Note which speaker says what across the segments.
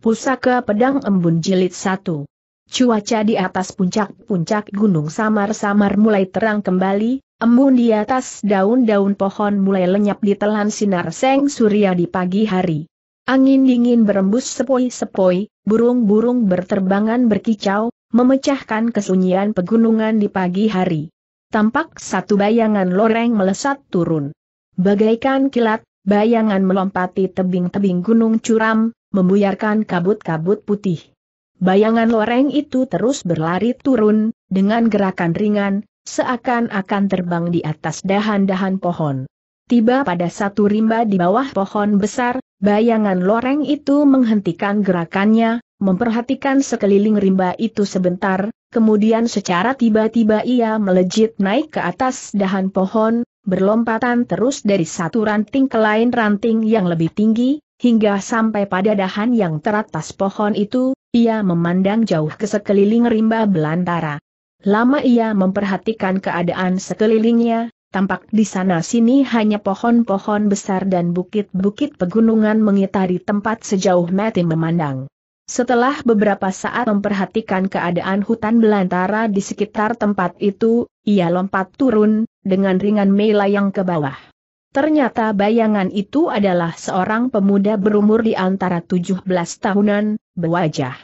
Speaker 1: Pusaka Pedang Embun Jilid 1 Cuaca di atas puncak-puncak gunung samar-samar mulai terang kembali, embun di atas daun-daun pohon mulai lenyap di telan sinar seng surya di pagi hari. Angin dingin berembus sepoi-sepoi, burung-burung berterbangan berkicau, memecahkan kesunyian pegunungan di pagi hari. Tampak satu bayangan loreng melesat turun. Bagaikan kilat, bayangan melompati tebing-tebing gunung curam, membuyarkan kabut-kabut putih. Bayangan loreng itu terus berlari turun, dengan gerakan ringan, seakan-akan terbang di atas dahan-dahan pohon. Tiba pada satu rimba di bawah pohon besar, bayangan loreng itu menghentikan gerakannya, memperhatikan sekeliling rimba itu sebentar, kemudian secara tiba-tiba ia melejit naik ke atas dahan pohon, berlompatan terus dari satu ranting ke lain ranting yang lebih tinggi, Hingga sampai pada dahan yang teratas pohon itu, ia memandang jauh ke sekeliling rimba belantara. Lama ia memperhatikan keadaan sekelilingnya, tampak di sana-sini hanya pohon-pohon besar dan bukit-bukit pegunungan mengitari tempat sejauh mati memandang. Setelah beberapa saat memperhatikan keadaan hutan belantara di sekitar tempat itu, ia lompat turun, dengan ringan melayang ke bawah. Ternyata bayangan itu adalah seorang pemuda berumur di antara 17 tahunan, berwajah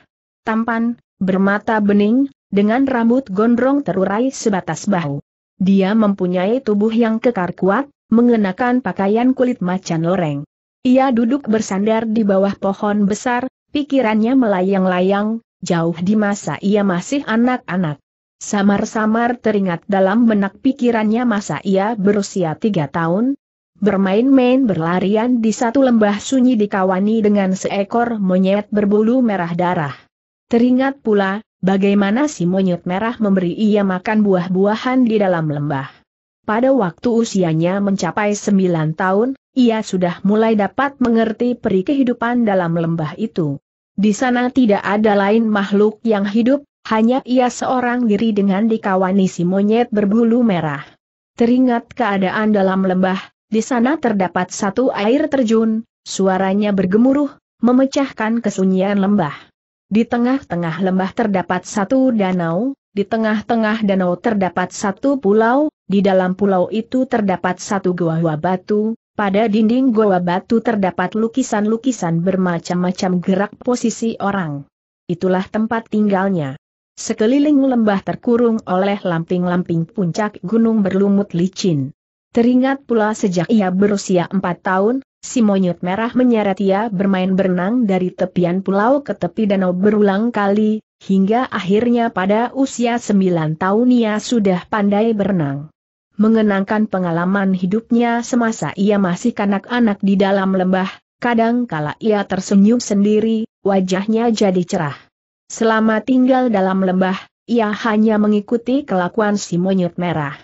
Speaker 1: tampan, bermata bening, dengan rambut gondrong terurai sebatas bahu. Dia mempunyai tubuh yang kekar kuat, mengenakan pakaian kulit macan loreng. Ia duduk bersandar di bawah pohon besar, pikirannya melayang-layang, jauh di masa ia masih anak-anak. Samar-samar teringat dalam benak pikirannya masa ia berusia tiga tahun, bermain-main berlarian di satu lembah sunyi dikawani dengan seekor monyet berbulu merah darah. Teringat pula, bagaimana si monyet merah memberi ia makan buah-buahan di dalam lembah. Pada waktu usianya mencapai sembilan tahun, ia sudah mulai dapat mengerti peri kehidupan dalam lembah itu. Di sana tidak ada lain makhluk yang hidup, hanya ia seorang diri dengan dikawani si monyet berbulu merah. Teringat keadaan dalam lembah, di sana terdapat satu air terjun, suaranya bergemuruh, memecahkan kesunyian lembah. Di tengah-tengah lembah terdapat satu danau, di tengah-tengah danau terdapat satu pulau, di dalam pulau itu terdapat satu gua batu, pada dinding gua batu terdapat lukisan-lukisan bermacam-macam gerak posisi orang. Itulah tempat tinggalnya. Sekeliling lembah terkurung oleh lamping-lamping puncak gunung berlumut licin. Teringat pula sejak ia berusia empat tahun, si monyet merah menyeret ia bermain berenang dari tepian pulau ke tepi danau berulang kali, hingga akhirnya pada usia sembilan tahun ia sudah pandai berenang. Mengenangkan pengalaman hidupnya semasa ia masih kanak kanak di dalam lembah, kadang kala ia tersenyum sendiri, wajahnya jadi cerah. Selama tinggal dalam lembah, ia hanya mengikuti kelakuan si monyet merah.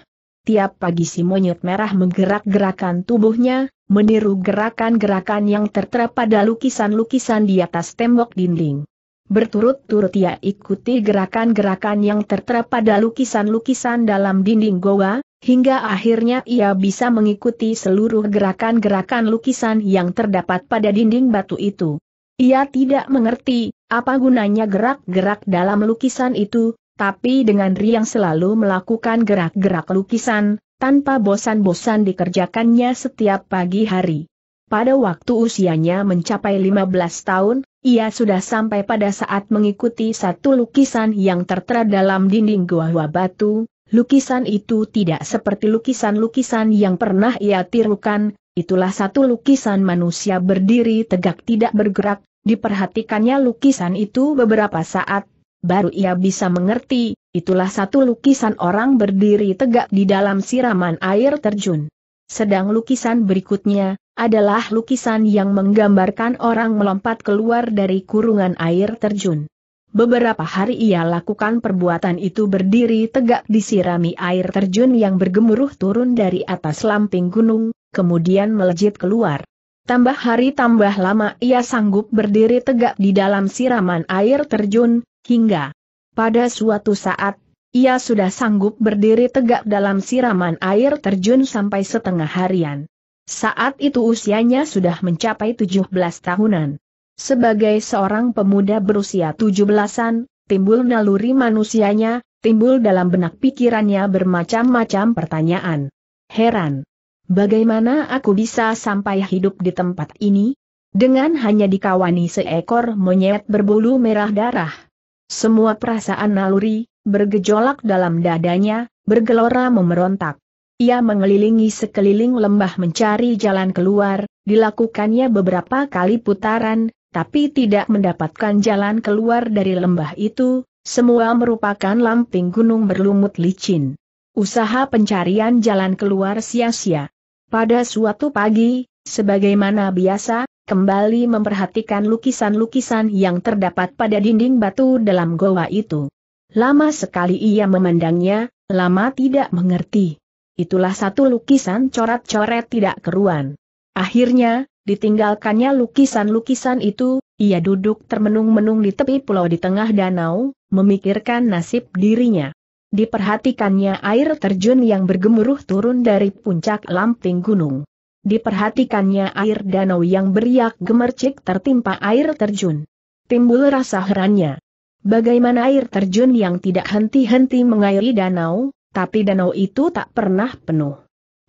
Speaker 1: Tiap pagi si monyet merah menggerak-gerakan tubuhnya, meniru gerakan-gerakan yang tertera pada lukisan-lukisan di atas tembok dinding. Berturut-turut ia ikuti gerakan-gerakan yang tertera pada lukisan-lukisan dalam dinding goa, hingga akhirnya ia bisa mengikuti seluruh gerakan-gerakan lukisan yang terdapat pada dinding batu itu. Ia tidak mengerti, apa gunanya gerak-gerak dalam lukisan itu, tapi dengan riang selalu melakukan gerak-gerak lukisan, tanpa bosan-bosan dikerjakannya setiap pagi hari. Pada waktu usianya mencapai 15 tahun, ia sudah sampai pada saat mengikuti satu lukisan yang tertera dalam dinding gua-gua batu, lukisan itu tidak seperti lukisan-lukisan yang pernah ia tirukan, itulah satu lukisan manusia berdiri tegak tidak bergerak, diperhatikannya lukisan itu beberapa saat, baru ia bisa mengerti, itulah satu lukisan orang berdiri tegak di dalam siraman air terjun. Sedang lukisan berikutnya, adalah lukisan yang menggambarkan orang melompat keluar dari kurungan air terjun. Beberapa hari ia lakukan perbuatan itu berdiri tegak disirami air terjun yang bergemuruh turun dari atas lamping gunung, kemudian melejit keluar. Tambah hari tambah lama ia sanggup berdiri tegak di dalam siraman air terjun, Hingga pada suatu saat, ia sudah sanggup berdiri tegak dalam siraman air terjun sampai setengah harian. Saat itu usianya sudah mencapai 17 tahunan. Sebagai seorang pemuda berusia 17-an, timbul naluri manusianya, timbul dalam benak pikirannya bermacam-macam pertanyaan. Heran. Bagaimana aku bisa sampai hidup di tempat ini? Dengan hanya dikawani seekor monyet berbulu merah darah. Semua perasaan naluri, bergejolak dalam dadanya, bergelora memerontak. Ia mengelilingi sekeliling lembah mencari jalan keluar, dilakukannya beberapa kali putaran, tapi tidak mendapatkan jalan keluar dari lembah itu, semua merupakan lamping gunung berlumut licin. Usaha pencarian jalan keluar sia-sia. Pada suatu pagi, Sebagaimana biasa, kembali memperhatikan lukisan-lukisan yang terdapat pada dinding batu dalam goa itu. Lama sekali ia memandangnya, lama tidak mengerti. Itulah satu lukisan coret-coret tidak keruan. Akhirnya, ditinggalkannya lukisan-lukisan itu, ia duduk termenung-menung di tepi pulau di tengah danau, memikirkan nasib dirinya. Diperhatikannya air terjun yang bergemuruh turun dari puncak lamping gunung diperhatikannya air danau yang beriak gemercik tertimpa air terjun. Timbul rasa herannya. Bagaimana air terjun yang tidak henti-henti mengairi danau, tapi danau itu tak pernah penuh.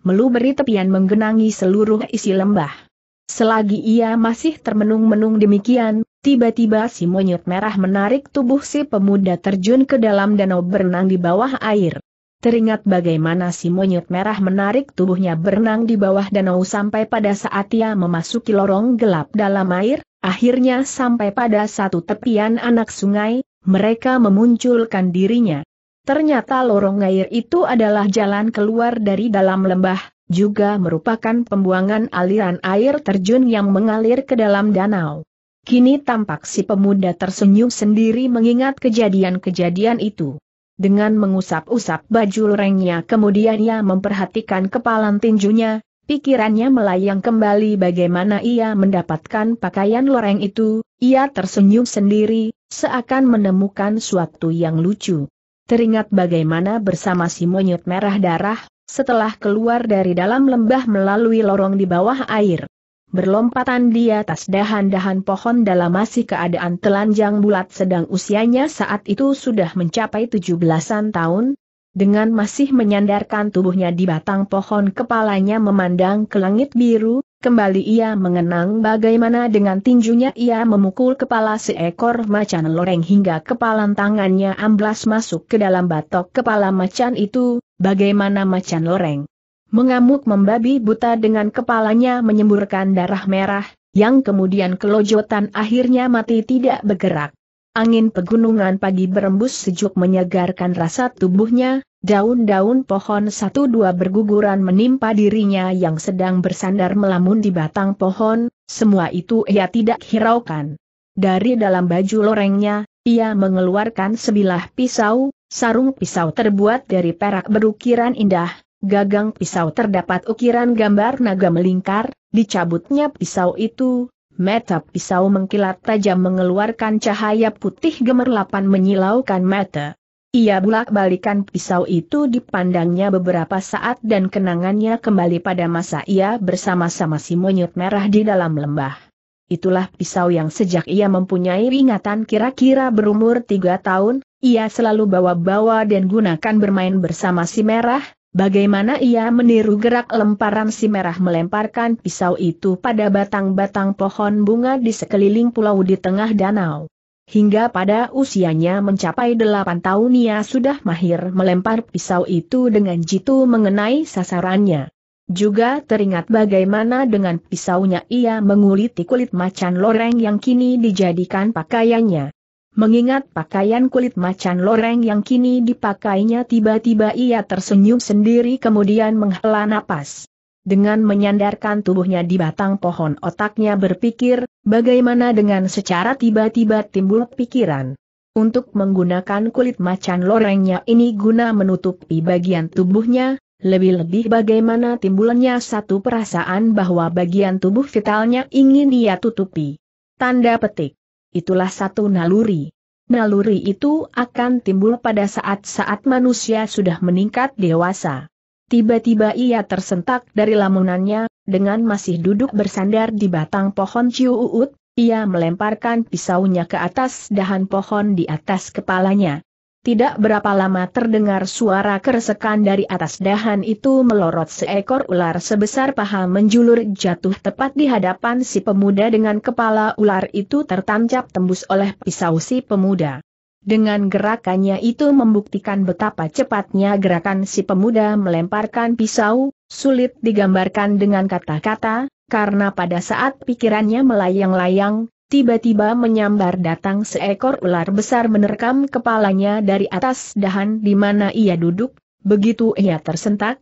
Speaker 1: Meluberi tepian menggenangi seluruh isi lembah. Selagi ia masih termenung-menung demikian, tiba-tiba si monyet merah menarik tubuh si pemuda terjun ke dalam danau berenang di bawah air. Teringat bagaimana si monyet merah menarik tubuhnya berenang di bawah danau sampai pada saat ia memasuki lorong gelap dalam air, akhirnya sampai pada satu tepian anak sungai, mereka memunculkan dirinya. Ternyata lorong air itu adalah jalan keluar dari dalam lembah, juga merupakan pembuangan aliran air terjun yang mengalir ke dalam danau. Kini tampak si pemuda tersenyum sendiri mengingat kejadian-kejadian itu. Dengan mengusap-usap baju lorengnya kemudian ia memperhatikan kepalan tinjunya, pikirannya melayang kembali bagaimana ia mendapatkan pakaian loreng itu, ia tersenyum sendiri, seakan menemukan suatu yang lucu. Teringat bagaimana bersama si monyet merah darah, setelah keluar dari dalam lembah melalui lorong di bawah air, Berlompatan di atas dahan-dahan pohon dalam masih keadaan telanjang bulat sedang usianya saat itu sudah mencapai tujuh belasan tahun, dengan masih menyandarkan tubuhnya di batang pohon kepalanya memandang ke langit biru, kembali ia mengenang bagaimana dengan tinjunya ia memukul kepala seekor macan loreng hingga kepalan tangannya amblas masuk ke dalam batok kepala macan itu, bagaimana macan loreng mengamuk membabi buta dengan kepalanya menyemburkan darah merah, yang kemudian kelojotan akhirnya mati tidak bergerak. Angin pegunungan pagi berembus sejuk menyegarkan rasa tubuhnya, daun-daun pohon satu dua berguguran menimpa dirinya yang sedang bersandar melamun di batang pohon, semua itu ia tidak hiraukan. Dari dalam baju lorengnya, ia mengeluarkan sebilah pisau, sarung pisau terbuat dari perak berukiran indah, gagang pisau terdapat ukiran gambar naga melingkar, dicabutnya pisau itu, mata pisau mengkilat tajam mengeluarkan cahaya putih gemerlapan menyilaukan mata. Ia bulak-balikan pisau itu dipandangnya beberapa saat dan kenangannya kembali pada masa ia bersama-sama si monyet merah di dalam lembah. Itulah pisau yang sejak ia mempunyai ingatan kira-kira berumur tiga tahun, ia selalu bawa-bawa dan gunakan bermain bersama si merah, Bagaimana ia meniru gerak lemparan si merah melemparkan pisau itu pada batang-batang pohon bunga di sekeliling pulau di tengah danau. Hingga pada usianya mencapai delapan tahun ia sudah mahir melempar pisau itu dengan jitu mengenai sasarannya. Juga teringat bagaimana dengan pisaunya ia menguliti kulit macan loreng yang kini dijadikan pakaiannya. Mengingat pakaian kulit macan loreng yang kini dipakainya tiba-tiba ia tersenyum sendiri kemudian menghela napas. Dengan menyandarkan tubuhnya di batang pohon otaknya berpikir, bagaimana dengan secara tiba-tiba timbul pikiran. Untuk menggunakan kulit macan lorengnya ini guna menutupi bagian tubuhnya, lebih-lebih bagaimana timbulnya satu perasaan bahwa bagian tubuh vitalnya ingin ia tutupi. Tanda petik itulah satu naluri. Naluri itu akan timbul pada saat-saat manusia sudah meningkat dewasa. Tiba-tiba ia tersentak dari lamunannya, dengan masih duduk bersandar di batang pohon ciu uut, ia melemparkan pisaunya ke atas dahan pohon di atas kepalanya. Tidak berapa lama terdengar suara keresekan dari atas dahan itu melorot seekor ular sebesar paha menjulur jatuh tepat di hadapan si pemuda dengan kepala ular itu tertancap tembus oleh pisau si pemuda. Dengan gerakannya itu membuktikan betapa cepatnya gerakan si pemuda melemparkan pisau, sulit digambarkan dengan kata-kata, karena pada saat pikirannya melayang-layang, tiba-tiba menyambar datang seekor ular besar menerkam kepalanya dari atas dahan di mana ia duduk, begitu ia tersentak,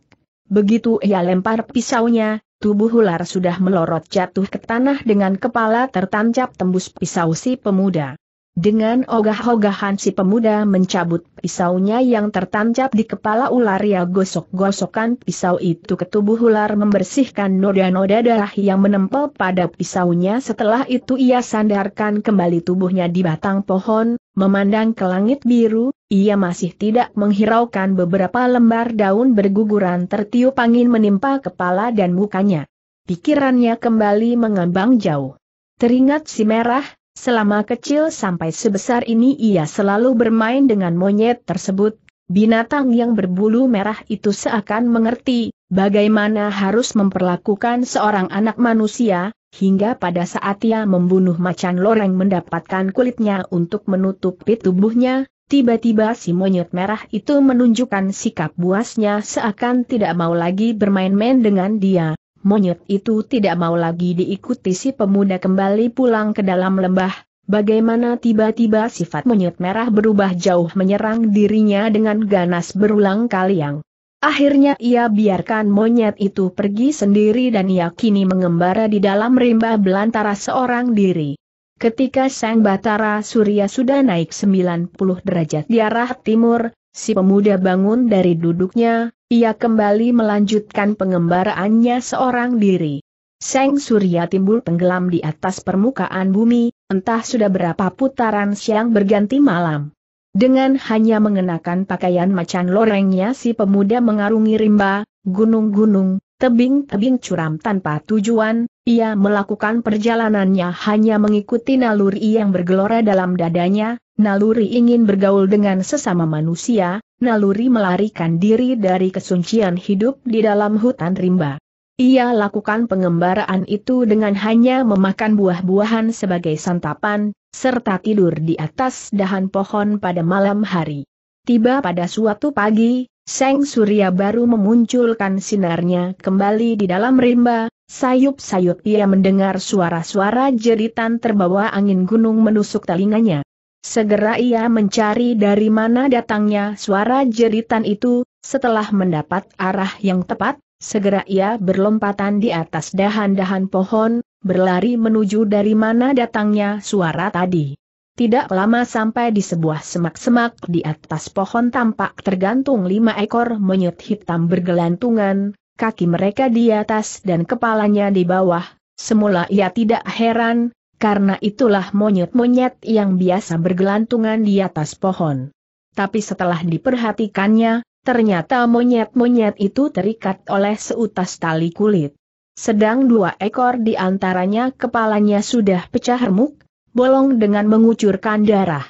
Speaker 1: begitu ia lempar pisaunya, tubuh ular sudah melorot jatuh ke tanah dengan kepala tertancap tembus pisau si pemuda. Dengan ogah-ogahan si pemuda mencabut pisaunya yang tertancap di kepala ular ya gosok-gosokan pisau itu ke tubuh ular membersihkan noda-noda darah yang menempel pada pisaunya setelah itu ia sandarkan kembali tubuhnya di batang pohon, memandang ke langit biru, ia masih tidak menghiraukan beberapa lembar daun berguguran tertiup angin menimpa kepala dan mukanya. Pikirannya kembali mengambang jauh. Teringat si merah, Selama kecil sampai sebesar ini ia selalu bermain dengan monyet tersebut, binatang yang berbulu merah itu seakan mengerti bagaimana harus memperlakukan seorang anak manusia, hingga pada saat ia membunuh macan loreng mendapatkan kulitnya untuk menutupi tubuhnya, tiba-tiba si monyet merah itu menunjukkan sikap buasnya seakan tidak mau lagi bermain-main dengan dia, Monyet itu tidak mau lagi diikuti si pemuda kembali pulang ke dalam lembah, bagaimana tiba-tiba sifat monyet merah berubah jauh menyerang dirinya dengan ganas berulang kali yang Akhirnya ia biarkan monyet itu pergi sendiri dan ia kini mengembara di dalam rimba belantara seorang diri. Ketika Sang Batara Surya sudah naik 90 derajat di arah timur, Si pemuda bangun dari duduknya, ia kembali melanjutkan pengembaraannya seorang diri. Seng Surya timbul tenggelam di atas permukaan bumi, entah sudah berapa putaran siang berganti malam. Dengan hanya mengenakan pakaian macan lorengnya si pemuda mengarungi rimba, gunung-gunung, tebing-tebing curam tanpa tujuan, ia melakukan perjalanannya hanya mengikuti naluri yang bergelora dalam dadanya, naluri ingin bergaul dengan sesama manusia, naluri melarikan diri dari kesuncian hidup di dalam hutan rimba. Ia lakukan pengembaraan itu dengan hanya memakan buah-buahan sebagai santapan, serta tidur di atas dahan pohon pada malam hari. Tiba pada suatu pagi, Seng Surya baru memunculkan sinarnya kembali di dalam rimba, sayup-sayup ia mendengar suara-suara jeritan terbawa angin gunung menusuk telinganya. Segera ia mencari dari mana datangnya suara jeritan itu, setelah mendapat arah yang tepat, segera ia berlompatan di atas dahan-dahan pohon, berlari menuju dari mana datangnya suara tadi. Tidak lama sampai di sebuah semak-semak di atas pohon tampak tergantung lima ekor monyet hitam bergelantungan, kaki mereka di atas dan kepalanya di bawah, semula ia tidak heran, karena itulah monyet-monyet yang biasa bergelantungan di atas pohon. Tapi setelah diperhatikannya, ternyata monyet-monyet itu terikat oleh seutas tali kulit. Sedang dua ekor di antaranya kepalanya sudah pecah remuk, bolong dengan mengucurkan darah.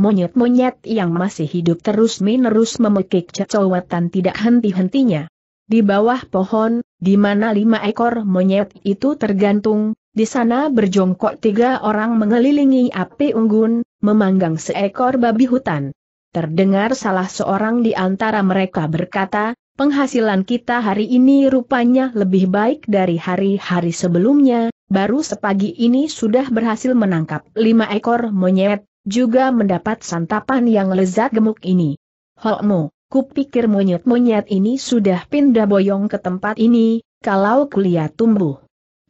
Speaker 1: Monyet-monyet yang masih hidup terus-menerus memekik cecowetan tidak henti-hentinya. Di bawah pohon, di mana lima ekor monyet itu tergantung, di sana berjongkok tiga orang mengelilingi api unggun, memanggang seekor babi hutan. Terdengar salah seorang di antara mereka berkata, penghasilan kita hari ini rupanya lebih baik dari hari-hari sebelumnya, baru sepagi ini sudah berhasil menangkap lima ekor monyet, juga mendapat santapan yang lezat gemuk ini. Hokmu, kupikir monyet-monyet ini sudah pindah boyong ke tempat ini, kalau kuliah tumbuh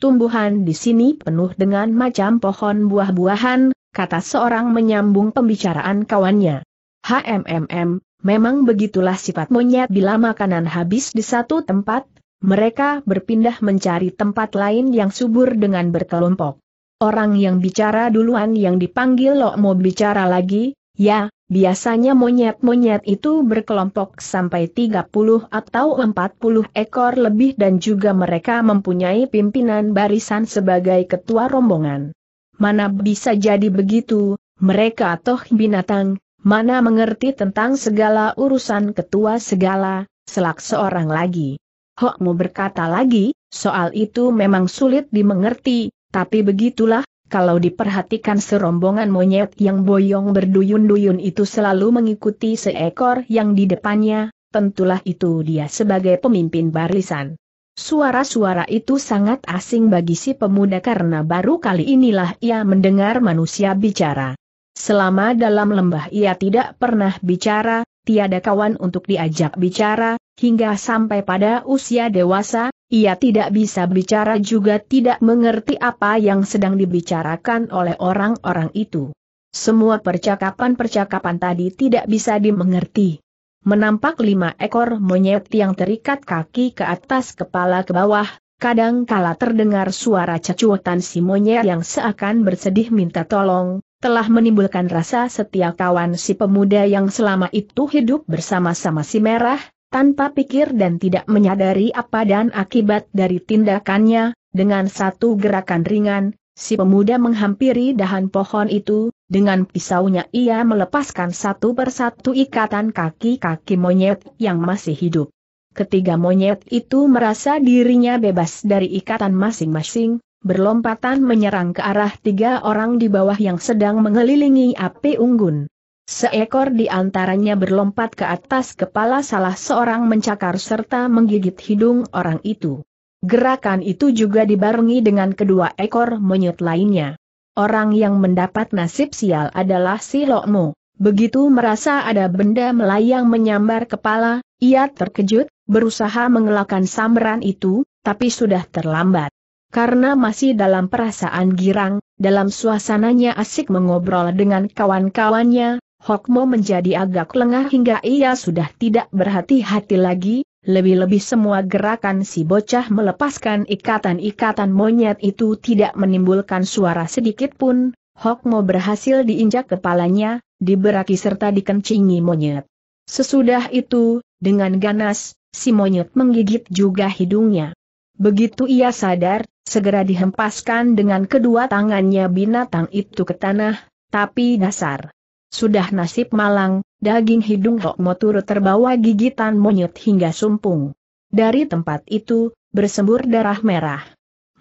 Speaker 1: tumbuhan di sini penuh dengan macam pohon buah-buahan, kata seorang menyambung pembicaraan kawannya. HMMM, memang begitulah sifat monyet bila makanan habis di satu tempat, mereka berpindah mencari tempat lain yang subur dengan berkelompok. Orang yang bicara duluan yang dipanggil lo mau bicara lagi, Ya, biasanya monyet-monyet itu berkelompok sampai 30 atau 40 ekor lebih dan juga mereka mempunyai pimpinan barisan sebagai ketua rombongan. Mana bisa jadi begitu, mereka toh binatang, mana mengerti tentang segala urusan ketua segala, selak seorang lagi. Hokmu berkata lagi, soal itu memang sulit dimengerti, tapi begitulah, kalau diperhatikan serombongan monyet yang boyong berduyun-duyun itu selalu mengikuti seekor yang di depannya, tentulah itu dia sebagai pemimpin barisan. Suara-suara itu sangat asing bagi si pemuda karena baru kali inilah ia mendengar manusia bicara. Selama dalam lembah ia tidak pernah bicara, tiada kawan untuk diajak bicara, hingga sampai pada usia dewasa, ia tidak bisa bicara juga tidak mengerti apa yang sedang dibicarakan oleh orang-orang itu. Semua percakapan-percakapan tadi tidak bisa dimengerti. Menampak lima ekor monyet yang terikat kaki ke atas kepala ke bawah, kadang kala terdengar suara cecuotan si monyet yang seakan bersedih minta tolong, telah menimbulkan rasa setia kawan si pemuda yang selama itu hidup bersama-sama si merah, tanpa pikir dan tidak menyadari apa dan akibat dari tindakannya, dengan satu gerakan ringan, si pemuda menghampiri dahan pohon itu, dengan pisaunya ia melepaskan satu persatu ikatan kaki-kaki monyet yang masih hidup. Ketiga monyet itu merasa dirinya bebas dari ikatan masing-masing, berlompatan menyerang ke arah tiga orang di bawah yang sedang mengelilingi api unggun. Seekor di antaranya berlompat ke atas kepala salah seorang mencakar serta menggigit hidung orang itu. Gerakan itu juga dibarengi dengan kedua ekor monyet lainnya. Orang yang mendapat nasib sial adalah si Lokmo. Begitu merasa ada benda melayang menyambar kepala, ia terkejut, berusaha mengelakkan sambaran itu, tapi sudah terlambat. Karena masih dalam perasaan girang, dalam suasananya asik mengobrol dengan kawan-kawannya, Hokmo menjadi agak lengah hingga ia sudah tidak berhati-hati lagi, lebih-lebih semua gerakan si bocah melepaskan ikatan-ikatan monyet itu tidak menimbulkan suara sedikit pun, Hokmo berhasil diinjak kepalanya, diberaki serta dikencingi monyet. Sesudah itu, dengan ganas, si monyet menggigit juga hidungnya. Begitu ia sadar, segera dihempaskan dengan kedua tangannya binatang itu ke tanah, tapi dasar. Sudah nasib malang, daging hidung Hokmo turut terbawa gigitan monyet hingga sumpung. Dari tempat itu, bersembur darah merah.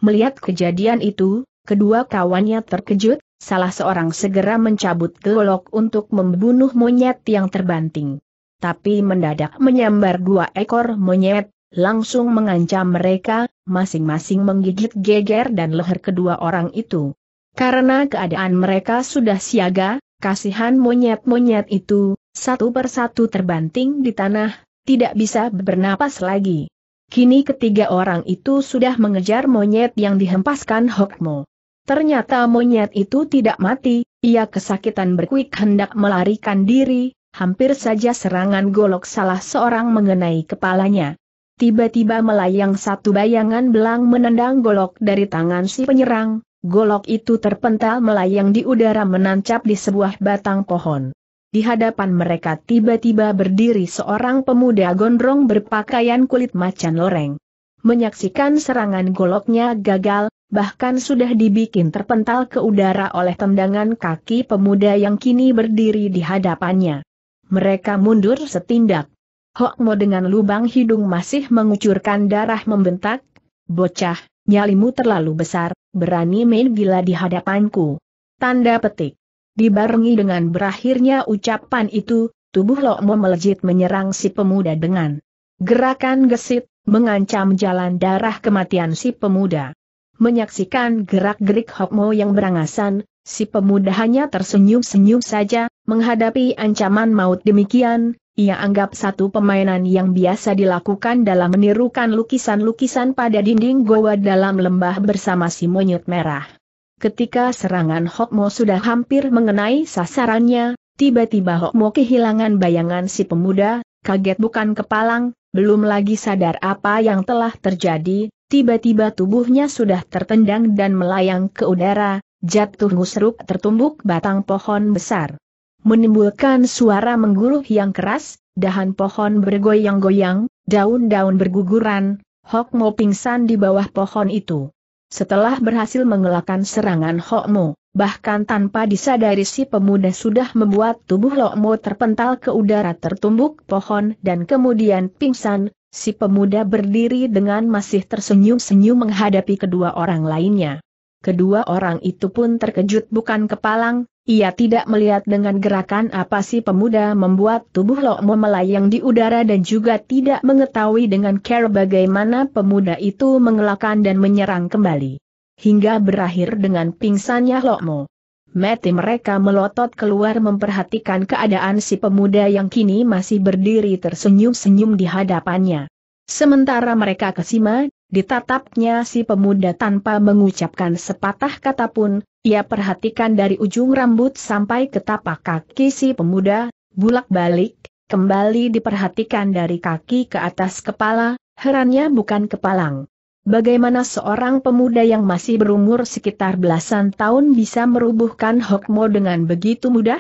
Speaker 1: Melihat kejadian itu, kedua kawannya terkejut, salah seorang segera mencabut golok untuk membunuh monyet yang terbanting. Tapi mendadak menyambar dua ekor monyet, langsung mengancam mereka, masing-masing menggigit geger dan leher kedua orang itu. Karena keadaan mereka sudah siaga, Kasihan monyet-monyet itu, satu persatu terbanting di tanah, tidak bisa bernapas lagi. Kini ketiga orang itu sudah mengejar monyet yang dihempaskan Hokmo. Ternyata monyet itu tidak mati, ia kesakitan berkuik hendak melarikan diri, hampir saja serangan golok salah seorang mengenai kepalanya. Tiba-tiba melayang satu bayangan belang menendang golok dari tangan si penyerang, golok itu terpental melayang di udara menancap di sebuah batang pohon. Di hadapan mereka tiba-tiba berdiri seorang pemuda gondrong berpakaian kulit macan loreng. Menyaksikan serangan goloknya gagal, bahkan sudah dibikin terpental ke udara oleh tendangan kaki pemuda yang kini berdiri di hadapannya. Mereka mundur setindak. Hokmo dengan lubang hidung masih mengucurkan darah membentak, bocah, Nyalimu terlalu besar, berani main gila di hadapanku. Tanda petik. Dibarengi dengan berakhirnya ucapan itu, tubuh Lokmo melejit menyerang si pemuda dengan gerakan gesit, mengancam jalan darah kematian si pemuda. Menyaksikan gerak-gerik Hokmo yang berangasan, si pemuda hanya tersenyum-senyum saja, menghadapi ancaman maut demikian, ia anggap satu pemainan yang biasa dilakukan dalam menirukan lukisan-lukisan pada dinding goa dalam lembah bersama si monyet merah. Ketika serangan Hokmo sudah hampir mengenai sasarannya, tiba-tiba Hokmo kehilangan bayangan si pemuda, kaget bukan kepalang, belum lagi sadar apa yang telah terjadi, tiba-tiba tubuhnya sudah tertendang dan melayang ke udara, jatuh ngusruk tertumbuk batang pohon besar menimbulkan suara mengguruh yang keras, dahan pohon bergoyang-goyang, daun-daun berguguran, Hok Mo pingsan di bawah pohon itu. Setelah berhasil mengelakkan serangan Hok Mo, bahkan tanpa disadari si pemuda sudah membuat tubuh Hok Mo terpental ke udara tertumbuk pohon dan kemudian pingsan, si pemuda berdiri dengan masih tersenyum-senyum menghadapi kedua orang lainnya. Kedua orang itu pun terkejut bukan kepalang, ia tidak melihat dengan gerakan apa si pemuda membuat tubuh Lokmo melayang di udara dan juga tidak mengetahui dengan care bagaimana pemuda itu mengelakkan dan menyerang kembali. Hingga berakhir dengan pingsannya Lokmo. Mati mereka melotot keluar memperhatikan keadaan si pemuda yang kini masih berdiri tersenyum-senyum di hadapannya. Sementara mereka kesima, Ditatapnya si pemuda tanpa mengucapkan sepatah kata pun, ia perhatikan dari ujung rambut sampai ke tapak kaki si pemuda, bulak-balik, kembali diperhatikan dari kaki ke atas kepala, herannya bukan kepalang. Bagaimana seorang pemuda yang masih berumur sekitar belasan tahun bisa merubuhkan Hokmo dengan begitu mudah?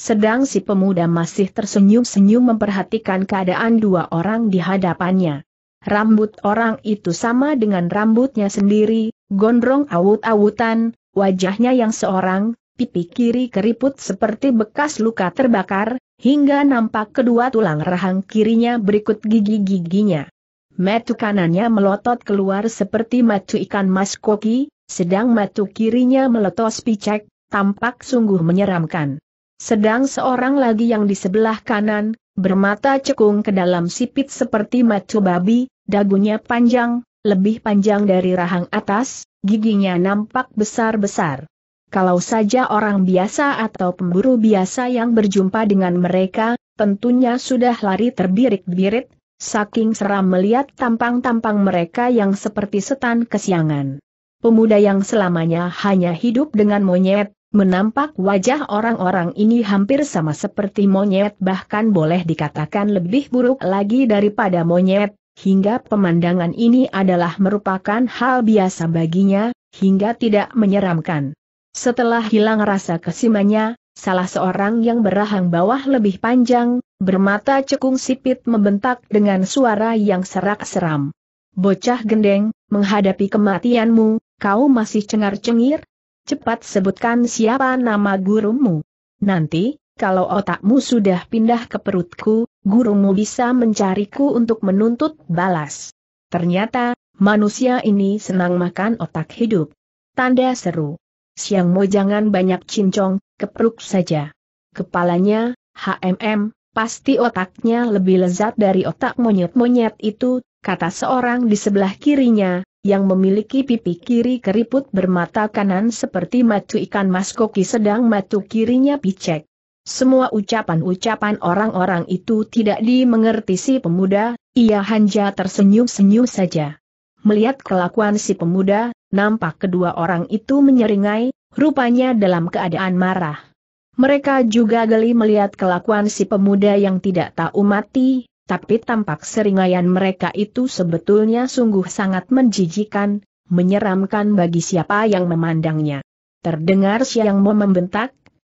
Speaker 1: Sedang si pemuda masih tersenyum-senyum memperhatikan keadaan dua orang di hadapannya. Rambut orang itu sama dengan rambutnya sendiri, gondrong awut-awutan, wajahnya yang seorang, pipi kiri keriput seperti bekas luka terbakar, hingga nampak kedua tulang rahang kirinya berikut gigi-giginya. Matu kanannya melotot keluar seperti matu ikan mas koki, sedang matu kirinya meletos picek, tampak sungguh menyeramkan. Sedang seorang lagi yang di sebelah kanan, bermata cekung ke dalam sipit seperti matu babi, Dagunya panjang, lebih panjang dari rahang atas, giginya nampak besar-besar. Kalau saja orang biasa atau pemburu biasa yang berjumpa dengan mereka, tentunya sudah lari terbirik-birit, saking seram melihat tampang-tampang mereka yang seperti setan kesiangan. Pemuda yang selamanya hanya hidup dengan monyet, menampak wajah orang-orang ini hampir sama seperti monyet bahkan boleh dikatakan lebih buruk lagi daripada monyet, hingga pemandangan ini adalah merupakan hal biasa baginya, hingga tidak menyeramkan. Setelah hilang rasa kesimanya, salah seorang yang berahang bawah lebih panjang, bermata cekung sipit membentak dengan suara yang serak seram. Bocah gendeng, menghadapi kematianmu, kau masih cengar-cengir? Cepat sebutkan siapa nama gurumu. Nanti, kalau otakmu sudah pindah ke perutku, gurumu bisa mencariku untuk menuntut balas. Ternyata, manusia ini senang makan otak hidup. Tanda seru. Siang mau jangan banyak cincong, kepruk saja. Kepalanya, HMM, pasti otaknya lebih lezat dari otak monyet-monyet itu, kata seorang di sebelah kirinya, yang memiliki pipi kiri keriput bermata kanan seperti matu ikan maskoki, sedang matu kirinya picek. Semua ucapan-ucapan orang-orang itu tidak dimengerti si pemuda, ia hanya tersenyum-senyum saja. Melihat kelakuan si pemuda, nampak kedua orang itu menyeringai, rupanya dalam keadaan marah. Mereka juga geli melihat kelakuan si pemuda yang tidak tahu mati, tapi tampak seringaian mereka itu sebetulnya sungguh sangat menjijikan, menyeramkan bagi siapa yang memandangnya. Terdengar Siang mau membentak,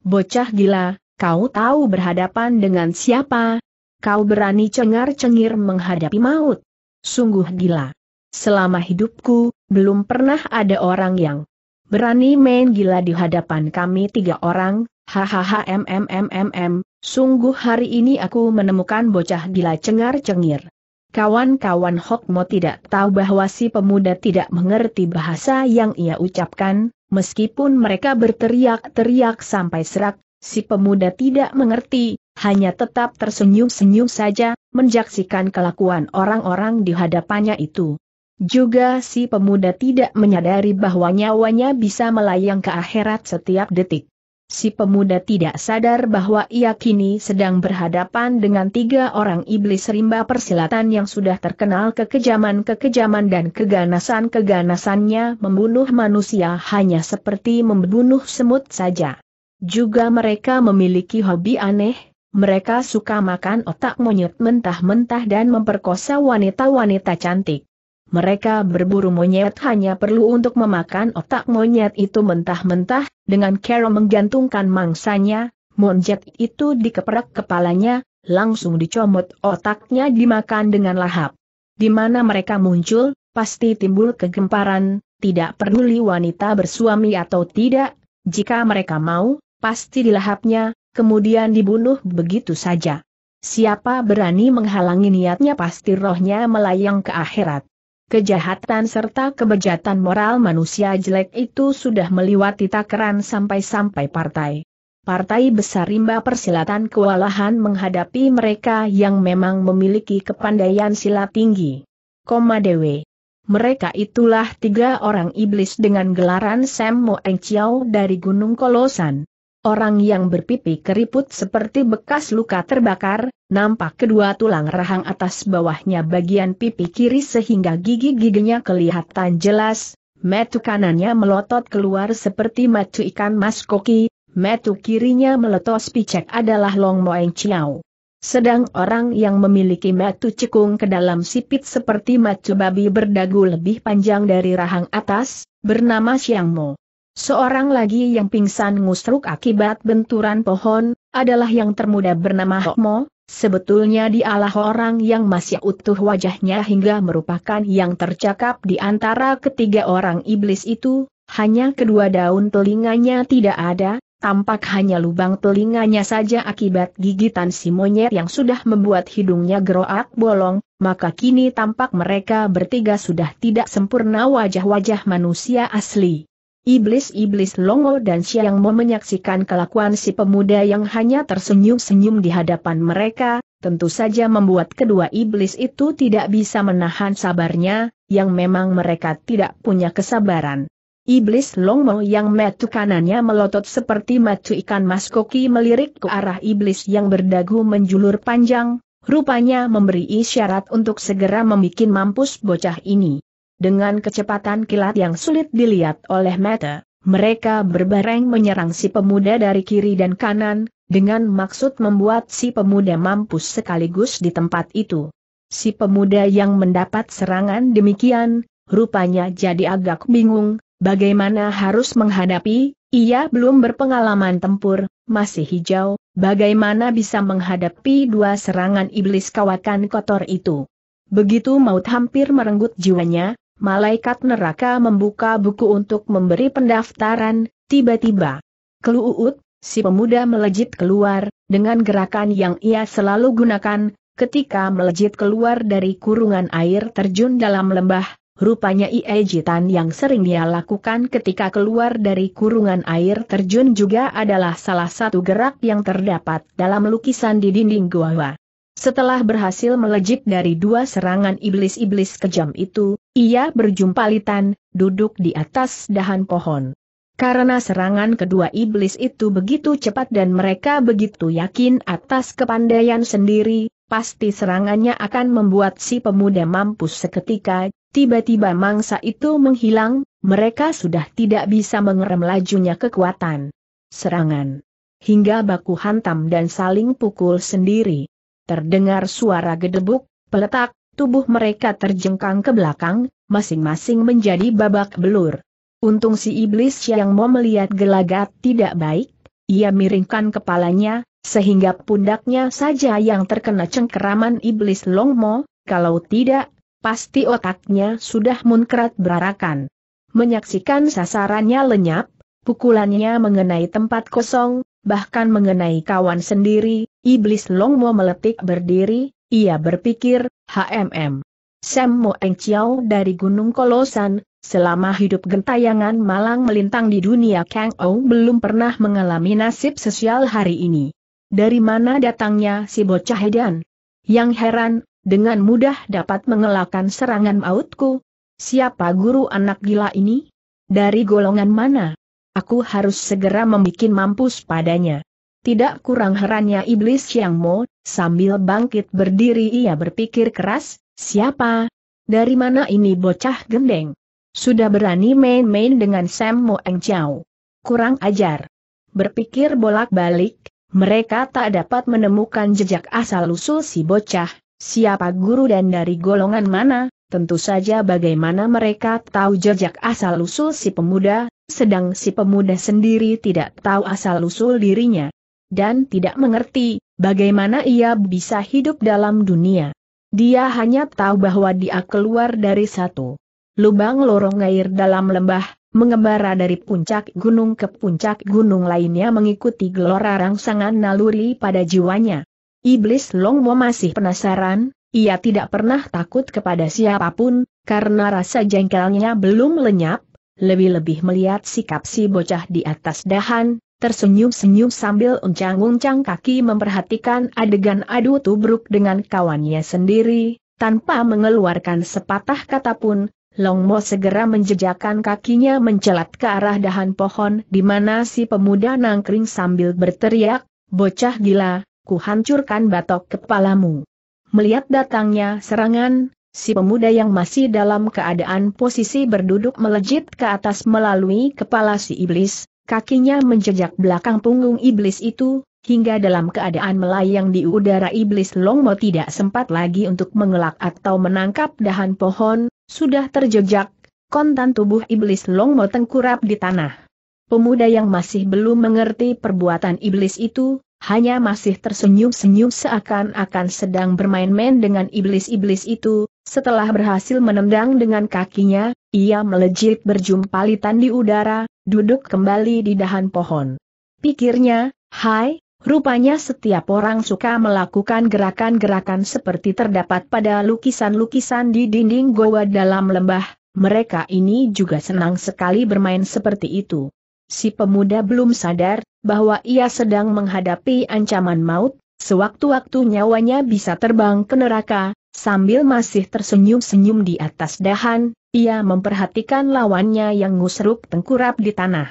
Speaker 1: bocah gila, Kau tahu berhadapan dengan siapa? Kau berani cengar-cengir menghadapi maut. Sungguh gila. Selama hidupku, belum pernah ada orang yang berani main gila di hadapan kami tiga orang, hahaha mmmmm. sungguh hari ini aku menemukan bocah gila cengar-cengir. Kawan-kawan Hokmo tidak tahu bahwa si pemuda tidak mengerti bahasa yang ia ucapkan, meskipun mereka berteriak-teriak sampai serak, Si pemuda tidak mengerti, hanya tetap tersenyum-senyum saja, menjaksikan kelakuan orang-orang di hadapannya itu. Juga si pemuda tidak menyadari bahwa nyawanya bisa melayang ke akhirat setiap detik. Si pemuda tidak sadar bahwa ia kini sedang berhadapan dengan tiga orang iblis rimba persilatan yang sudah terkenal kekejaman-kekejaman dan keganasan-keganasannya membunuh manusia hanya seperti membunuh semut saja. Juga mereka memiliki hobi aneh, mereka suka makan otak monyet mentah-mentah dan memperkosa wanita-wanita cantik. Mereka berburu monyet hanya perlu untuk memakan otak monyet itu mentah-mentah, dengan cara menggantungkan mangsanya, monyet itu dikeperak kepalanya, langsung dicomot otaknya dimakan dengan lahap. Di mana mereka muncul, pasti timbul kegemparan, tidak peduli wanita bersuami atau tidak, jika mereka mau, pasti dilahapnya, kemudian dibunuh begitu saja. Siapa berani menghalangi niatnya pasti rohnya melayang ke akhirat. Kejahatan serta kebejatan moral manusia jelek itu sudah meliwati takaran sampai-sampai partai. Partai besar rimba persilatan kewalahan menghadapi mereka yang memang memiliki kepandaian silat tinggi. Koma Dewe. Mereka itulah tiga orang iblis dengan gelaran Sam Moeng Chiao dari Gunung Kolosan orang yang berpipi keriput seperti bekas luka terbakar, nampak kedua tulang rahang atas bawahnya bagian pipi kiri sehingga gigi-giginya kelihatan jelas, metu kanannya melotot keluar seperti matu ikan mas koki, metu kirinya meletos picek adalah Long Moeng ciao. Sedang orang yang memiliki metu cekung ke dalam sipit seperti macu babi berdagu lebih panjang dari rahang atas, bernama Xiang Mo. Seorang lagi yang pingsan ngusruk akibat benturan pohon, adalah yang termuda bernama Hokmo, sebetulnya dialah orang yang masih utuh wajahnya hingga merupakan yang tercakap di antara ketiga orang iblis itu, hanya kedua daun telinganya tidak ada, tampak hanya lubang telinganya saja akibat gigitan si monyet yang sudah membuat hidungnya geroak bolong, maka kini tampak mereka bertiga sudah tidak sempurna wajah-wajah manusia asli. Iblis-iblis Longo dan Siang Mo menyaksikan kelakuan si pemuda yang hanya tersenyum-senyum di hadapan mereka, tentu saja membuat kedua iblis itu tidak bisa menahan sabarnya, yang memang mereka tidak punya kesabaran. Iblis Longmo yang metu kanannya melotot seperti matu ikan mas koki melirik ke arah iblis yang berdagu menjulur panjang, rupanya memberi isyarat untuk segera membuat mampus bocah ini. Dengan kecepatan kilat yang sulit dilihat oleh mata, mereka berbareng menyerang si pemuda dari kiri dan kanan, dengan maksud membuat si pemuda mampus sekaligus di tempat itu. Si pemuda yang mendapat serangan demikian, rupanya jadi agak bingung, bagaimana harus menghadapi, ia belum berpengalaman tempur, masih hijau, bagaimana bisa menghadapi dua serangan iblis kawakan kotor itu. Begitu maut hampir merenggut jiwanya, malaikat neraka membuka buku untuk memberi pendaftaran, tiba-tiba. Keluut, si pemuda melejit keluar, dengan gerakan yang ia selalu gunakan, ketika melejit keluar dari kurungan air terjun dalam lembah, Rupanya iejitan yang sering ia lakukan ketika keluar dari kurungan air terjun juga adalah salah satu gerak yang terdapat dalam lukisan di dinding gua. Setelah berhasil melejit dari dua serangan iblis-iblis kejam itu, ia berjumpa Litan, duduk di atas dahan pohon. Karena serangan kedua iblis itu begitu cepat dan mereka begitu yakin atas kepandaian sendiri, pasti serangannya akan membuat si pemuda mampus seketika, tiba-tiba mangsa itu menghilang, mereka sudah tidak bisa mengerem lajunya kekuatan. Serangan. Hingga baku hantam dan saling pukul sendiri. Terdengar suara gedebuk, peletak, tubuh mereka terjengkang ke belakang, masing-masing menjadi babak belur. Untung si iblis yang mau melihat gelagat tidak baik, ia miringkan kepalanya, sehingga pundaknya saja yang terkena cengkeraman iblis Longmo, kalau tidak, pasti otaknya sudah munkrat berarakan. Menyaksikan sasarannya lenyap, pukulannya mengenai tempat kosong, bahkan mengenai kawan sendiri, iblis Longmo meletik berdiri, ia berpikir, HMM. Sam Mo Eng Chiao dari Gunung Kolosan, selama hidup gentayangan malang melintang di dunia Kang Ou belum pernah mengalami nasib sosial hari ini. Dari mana datangnya si bocah Hedan? Yang heran, dengan mudah dapat mengelakkan serangan mautku. Siapa guru anak gila ini? Dari golongan mana? Aku harus segera membuat mampus padanya. Tidak kurang herannya iblis Yang Mo, sambil bangkit berdiri ia berpikir keras, siapa? Dari mana ini bocah gendeng? Sudah berani main-main dengan Sam Mo Eng Chiao. Kurang ajar. Berpikir bolak-balik, mereka tak dapat menemukan jejak asal-usul si bocah, siapa guru dan dari golongan mana, tentu saja bagaimana mereka tahu jejak asal-usul si pemuda, sedang si pemuda sendiri tidak tahu asal-usul dirinya, dan tidak mengerti bagaimana ia bisa hidup dalam dunia. Dia hanya tahu bahwa dia keluar dari satu lubang lorong air dalam lembah, mengembara dari puncak gunung ke puncak gunung lainnya mengikuti gelora rangsangan naluri pada jiwanya. Iblis Longmo masih penasaran, ia tidak pernah takut kepada siapapun, karena rasa jengkelnya belum lenyap, lebih-lebih melihat sikap si bocah di atas dahan, tersenyum-senyum sambil uncang-uncang kaki memperhatikan adegan adu tubruk dengan kawannya sendiri, tanpa mengeluarkan sepatah kata pun, Long Mo segera menjejakkan kakinya mencelat ke arah dahan pohon di mana si pemuda nangkring sambil berteriak, Bocah gila, ku hancurkan batok kepalamu. Melihat datangnya serangan, si pemuda yang masih dalam keadaan posisi berduduk melejit ke atas melalui kepala si iblis, kakinya menjejak belakang punggung iblis itu, hingga dalam keadaan melayang di udara iblis Longmo tidak sempat lagi untuk mengelak atau menangkap dahan pohon, sudah terjejak, kontan tubuh iblis Longmo tengkurap di tanah. Pemuda yang masih belum mengerti perbuatan iblis itu, hanya masih tersenyum-senyum seakan-akan sedang bermain-main dengan iblis-iblis itu, setelah berhasil menendang dengan kakinya, ia melejit berjumpalitan di udara, duduk kembali di dahan pohon. Pikirnya, hai, rupanya setiap orang suka melakukan gerakan-gerakan seperti terdapat pada lukisan-lukisan di dinding goa dalam lembah, mereka ini juga senang sekali bermain seperti itu. Si pemuda belum sadar, bahwa ia sedang menghadapi ancaman maut, sewaktu-waktu nyawanya bisa terbang ke neraka, Sambil masih tersenyum-senyum di atas dahan, ia memperhatikan lawannya yang ngusruk tengkurap di tanah.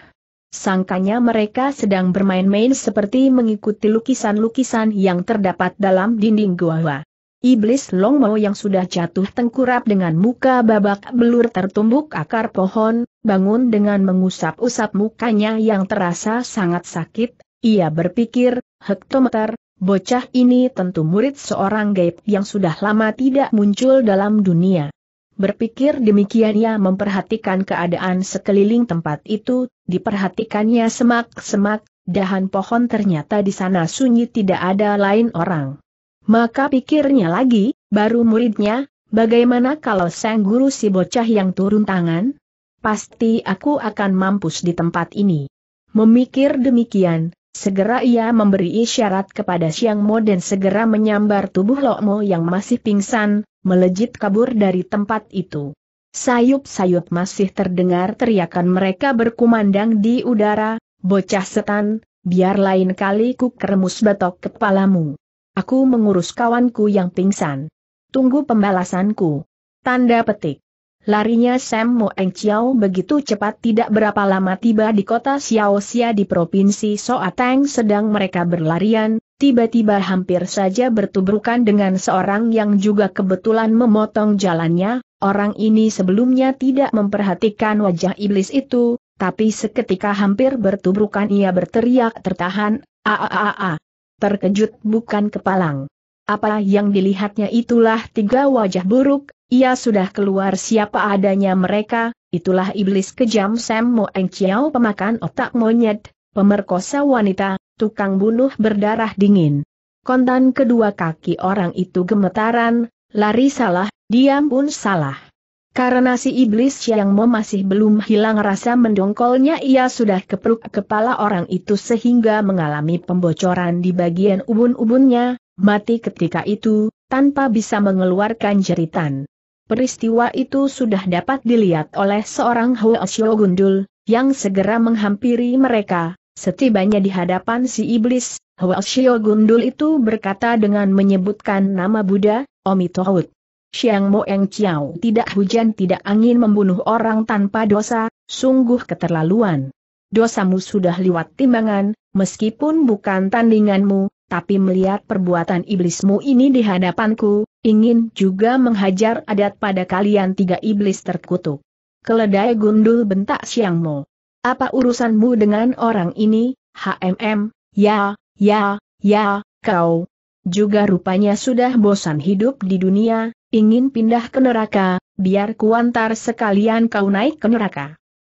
Speaker 1: Sangkanya mereka sedang bermain-main seperti mengikuti lukisan-lukisan yang terdapat dalam dinding gua. Iblis Long Longmo yang sudah jatuh tengkurap dengan muka babak belur tertumbuk akar pohon, bangun dengan mengusap-usap mukanya yang terasa sangat sakit, ia berpikir, hektometer, Bocah ini tentu murid seorang gaib yang sudah lama tidak muncul dalam dunia. Berpikir demikian ia memperhatikan keadaan sekeliling tempat itu, diperhatikannya semak-semak, dahan pohon ternyata di sana sunyi tidak ada lain orang. Maka pikirnya lagi, baru muridnya, bagaimana kalau sang guru si bocah yang turun tangan? Pasti aku akan mampus di tempat ini. Memikir demikian, Segera ia memberi isyarat kepada Siang Mo dan segera menyambar tubuh Lokmo yang masih pingsan, melejit kabur dari tempat itu. Sayup-sayup masih terdengar teriakan mereka berkumandang di udara, bocah setan, biar lain kali ku keremus batok kepalamu. Aku mengurus kawanku yang pingsan. Tunggu pembalasanku. Tanda petik. Larinya Sam Mo Eng Chiao begitu cepat tidak berapa lama tiba di kota Xiaoxia di provinsi Soateng sedang mereka berlarian, tiba-tiba hampir saja bertubrukan dengan seorang yang juga kebetulan memotong jalannya, orang ini sebelumnya tidak memperhatikan wajah iblis itu, tapi seketika hampir bertubrukan ia berteriak tertahan, aaaaa. Terkejut bukan kepalang. Apa yang dilihatnya itulah tiga wajah buruk, ia sudah keluar siapa adanya mereka, itulah iblis kejam Sam Mo Eng Chiao pemakan otak monyet, pemerkosa wanita, tukang bunuh berdarah dingin. Kontan kedua kaki orang itu gemetaran, lari salah, diam pun salah. Karena si iblis yang Mo masih belum hilang rasa mendongkolnya ia sudah keperuk kepala orang itu sehingga mengalami pembocoran di bagian ubun-ubunnya, mati ketika itu, tanpa bisa mengeluarkan jeritan. Peristiwa itu sudah dapat dilihat oleh seorang Xiao Gundul, yang segera menghampiri mereka. Setibanya di hadapan si iblis, Xiao Gundul itu berkata dengan menyebutkan nama Buddha, Omitohut. Shiang Moeng Chiao tidak hujan tidak angin membunuh orang tanpa dosa, sungguh keterlaluan. Dosamu sudah liwat timbangan, meskipun bukan tandinganmu, tapi melihat perbuatan iblismu ini di hadapanku, ingin juga menghajar adat pada kalian tiga iblis terkutuk. Keledai gundul bentak siangmu. Apa urusanmu dengan orang ini, HMM, ya, ya, ya, kau. Juga rupanya sudah bosan hidup di dunia, ingin pindah ke neraka, biar kuantar sekalian kau naik ke neraka.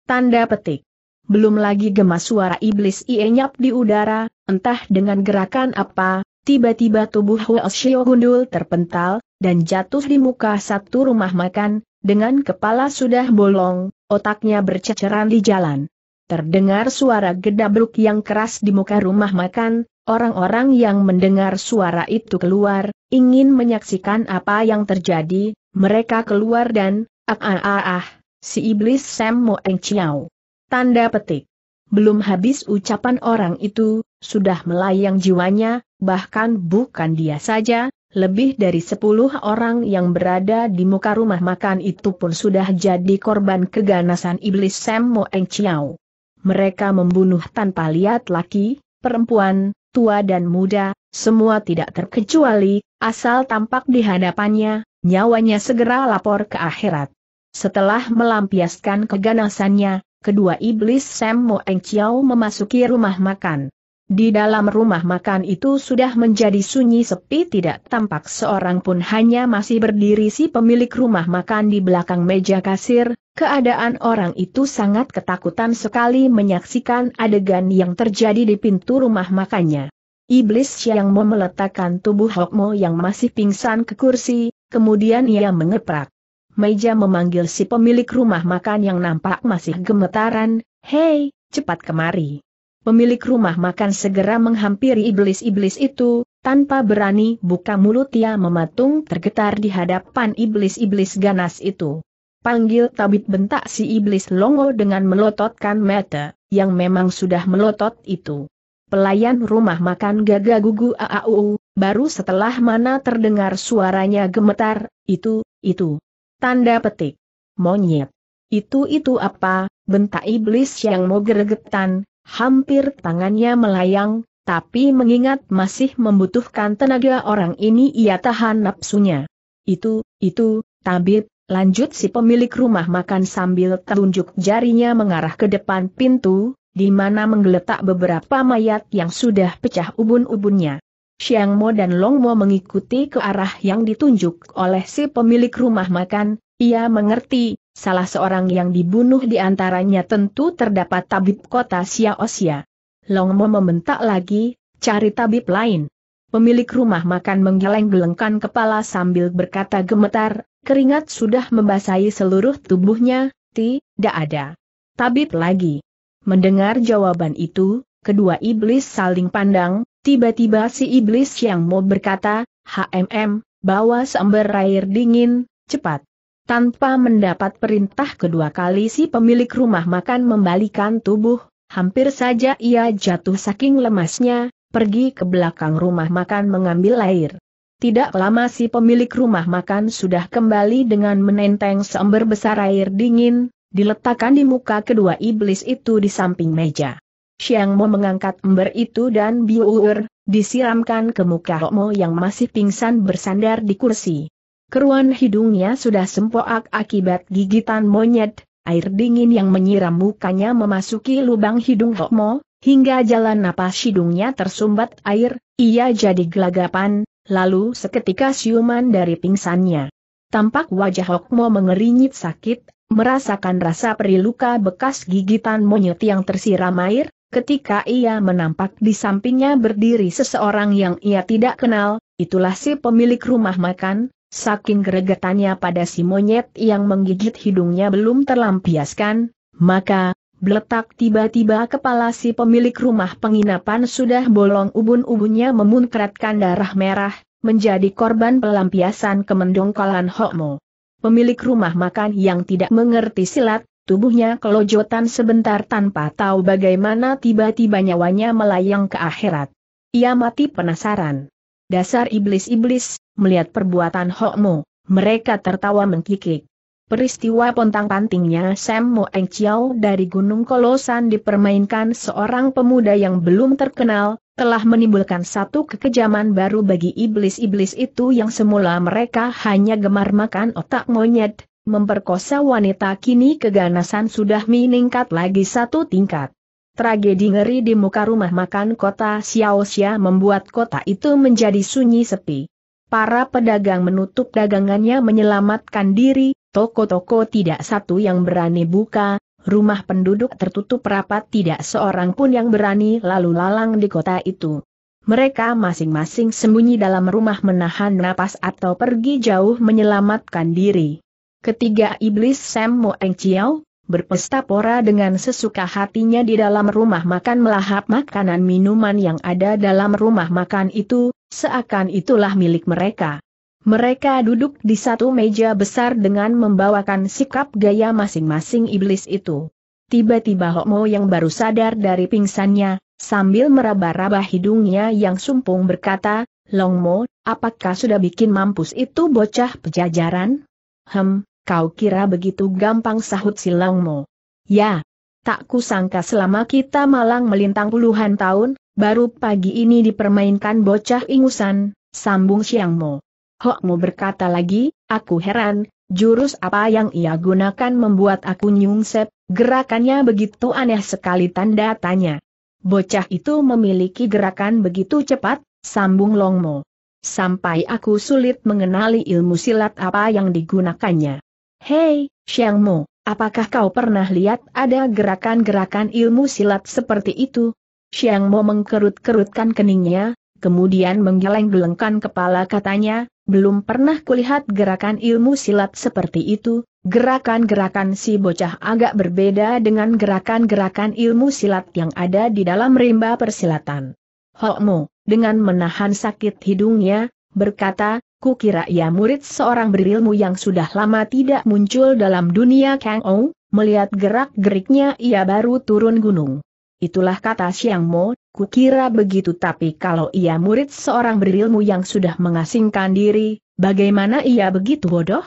Speaker 1: Tanda petik. Belum lagi gemas suara iblis ienyap di udara, entah dengan gerakan apa, Tiba-tiba tubuh Hoeshio gundul terpental, dan jatuh di muka satu rumah makan, dengan kepala sudah bolong, otaknya berceceran di jalan. Terdengar suara gedabruk yang keras di muka rumah makan, orang-orang yang mendengar suara itu keluar, ingin menyaksikan apa yang terjadi, mereka keluar dan, ah ah ah, ah si iblis Sam Moeng Chiao. Tanda petik. Belum habis ucapan orang itu, sudah melayang jiwanya, bahkan bukan dia saja, lebih dari sepuluh orang yang berada di muka rumah makan itu pun sudah jadi korban keganasan iblis Sam Mo Eng Chiao. Mereka membunuh tanpa lihat laki, perempuan, tua dan muda, semua tidak terkecuali, asal tampak di hadapannya, nyawanya segera lapor ke akhirat. Setelah melampiaskan keganasannya, kedua iblis Sam Mo Eng Chiao memasuki rumah makan. Di dalam rumah makan itu sudah menjadi sunyi sepi tidak tampak seorang pun hanya masih berdiri si pemilik rumah makan di belakang meja kasir, keadaan orang itu sangat ketakutan sekali menyaksikan adegan yang terjadi di pintu rumah makannya. Iblis yang mau meletakkan tubuh Hokmo yang masih pingsan ke kursi, kemudian ia mengeprak. Meja memanggil si pemilik rumah makan yang nampak masih gemetaran, Hei, cepat kemari. Pemilik rumah makan segera menghampiri iblis-iblis itu, tanpa berani buka mulut ia mematung tergetar di hadapan iblis-iblis ganas itu. Panggil tabib bentak si iblis longo dengan melototkan mata, yang memang sudah melotot itu. Pelayan rumah makan gagah gugu aau, baru setelah mana terdengar suaranya gemetar, itu, itu. Tanda petik. Monyet. Itu itu apa, bentak iblis yang mau gergetan, Hampir tangannya melayang, tapi mengingat masih membutuhkan tenaga orang ini ia tahan nafsunya. Itu, itu, tabib, lanjut si pemilik rumah makan sambil telunjuk jarinya mengarah ke depan pintu, di mana menggeletak beberapa mayat yang sudah pecah ubun-ubunnya. Siang Mo dan Long Mo mengikuti ke arah yang ditunjuk oleh si pemilik rumah makan, ia mengerti, Salah seorang yang dibunuh di antaranya tentu terdapat tabib kota Long Longmo membentak lagi, cari tabib lain. Pemilik rumah makan menggeleng-gelengkan kepala sambil berkata gemetar, keringat sudah membasahi seluruh tubuhnya, tidak ada. Tabib lagi. Mendengar jawaban itu, kedua iblis saling pandang, tiba-tiba si iblis yang mau berkata, HMM, bawa seember air dingin, cepat. Tanpa mendapat perintah kedua kali si pemilik rumah makan membalikan tubuh, hampir saja ia jatuh saking lemasnya, pergi ke belakang rumah makan mengambil air. Tidak lama si pemilik rumah makan sudah kembali dengan menenteng seember besar air dingin, diletakkan di muka kedua iblis itu di samping meja. Siang Mo mengangkat ember itu dan biur, disiramkan ke muka Romo yang masih pingsan bersandar di kursi keruan hidungnya sudah sempoak akibat gigitan monyet, air dingin yang menyiram mukanya memasuki lubang hidung Hokmo, hingga jalan napas hidungnya tersumbat air, ia jadi gelagapan, lalu seketika siuman dari pingsannya. Tampak wajah Hokmo mengerinyit sakit, merasakan rasa perih luka bekas gigitan monyet yang tersiram air, ketika ia menampak di sampingnya berdiri seseorang yang ia tidak kenal, itulah si pemilik rumah makan, Saking geregetannya pada si monyet yang menggigit hidungnya belum terlampiaskan, maka, Beletak tiba-tiba kepala si pemilik rumah penginapan sudah bolong ubun-ubunnya memunkratkan darah merah, menjadi korban pelampiasan kemendongkolan Hokmo. Pemilik rumah makan yang tidak mengerti silat, tubuhnya kelojotan sebentar tanpa tahu bagaimana tiba-tiba nyawanya melayang ke akhirat. Ia mati penasaran. Dasar iblis-iblis, melihat perbuatan Hokmo, mereka tertawa mengkikik. Peristiwa pontang-pantingnya Sam Mo Eng Chiao dari Gunung Kolosan dipermainkan seorang pemuda yang belum terkenal, telah menimbulkan satu kekejaman baru bagi iblis-iblis itu yang semula mereka hanya gemar makan otak monyet, memperkosa wanita kini keganasan sudah meningkat lagi satu tingkat. Tragedi ngeri di muka rumah makan kota Xiaoxia membuat kota itu menjadi sunyi sepi. Para pedagang menutup dagangannya menyelamatkan diri, toko-toko tidak satu yang berani buka, rumah penduduk tertutup rapat tidak seorang pun yang berani lalu lalang di kota itu. Mereka masing-masing sembunyi dalam rumah menahan napas atau pergi jauh menyelamatkan diri. Ketiga iblis Sam Moeng Eng Chiao, berpesta pora dengan sesuka hatinya di dalam rumah makan melahap makanan minuman yang ada dalam rumah makan itu, seakan itulah milik mereka. Mereka duduk di satu meja besar dengan membawakan sikap gaya masing-masing iblis itu. Tiba-tiba Hokmo yang baru sadar dari pingsannya, sambil meraba-raba hidungnya yang sumpung berkata, Longmo, apakah sudah bikin mampus itu bocah pejajaran? Hem, kau kira begitu gampang sahut silangmu. Ya, tak kusangka selama kita malang melintang puluhan tahun, baru pagi ini dipermainkan bocah ingusan, sambung siangmu. Hokmu berkata lagi, aku heran, jurus apa yang ia gunakan membuat aku nyungsep, gerakannya begitu aneh sekali tanda tanya. Bocah itu memiliki gerakan begitu cepat, sambung Longmo. Sampai aku sulit mengenali ilmu silat apa yang digunakannya. Hei, Xiang Mo, apakah kau pernah lihat ada gerakan-gerakan ilmu silat seperti itu? Xiang Mo mengkerut-kerutkan keningnya, kemudian menggeleng-gelengkan kepala katanya, belum pernah kulihat gerakan ilmu silat seperti itu, gerakan-gerakan si bocah agak berbeda dengan gerakan-gerakan ilmu silat yang ada di dalam rimba persilatan. Hokmo, dengan menahan sakit hidungnya, berkata, kira ia murid seorang berilmu yang sudah lama tidak muncul dalam dunia Kang Ou, melihat gerak-geriknya ia baru turun gunung. Itulah kata Siang Mo, Ku kira begitu tapi kalau ia murid seorang berilmu yang sudah mengasingkan diri, bagaimana ia begitu bodoh?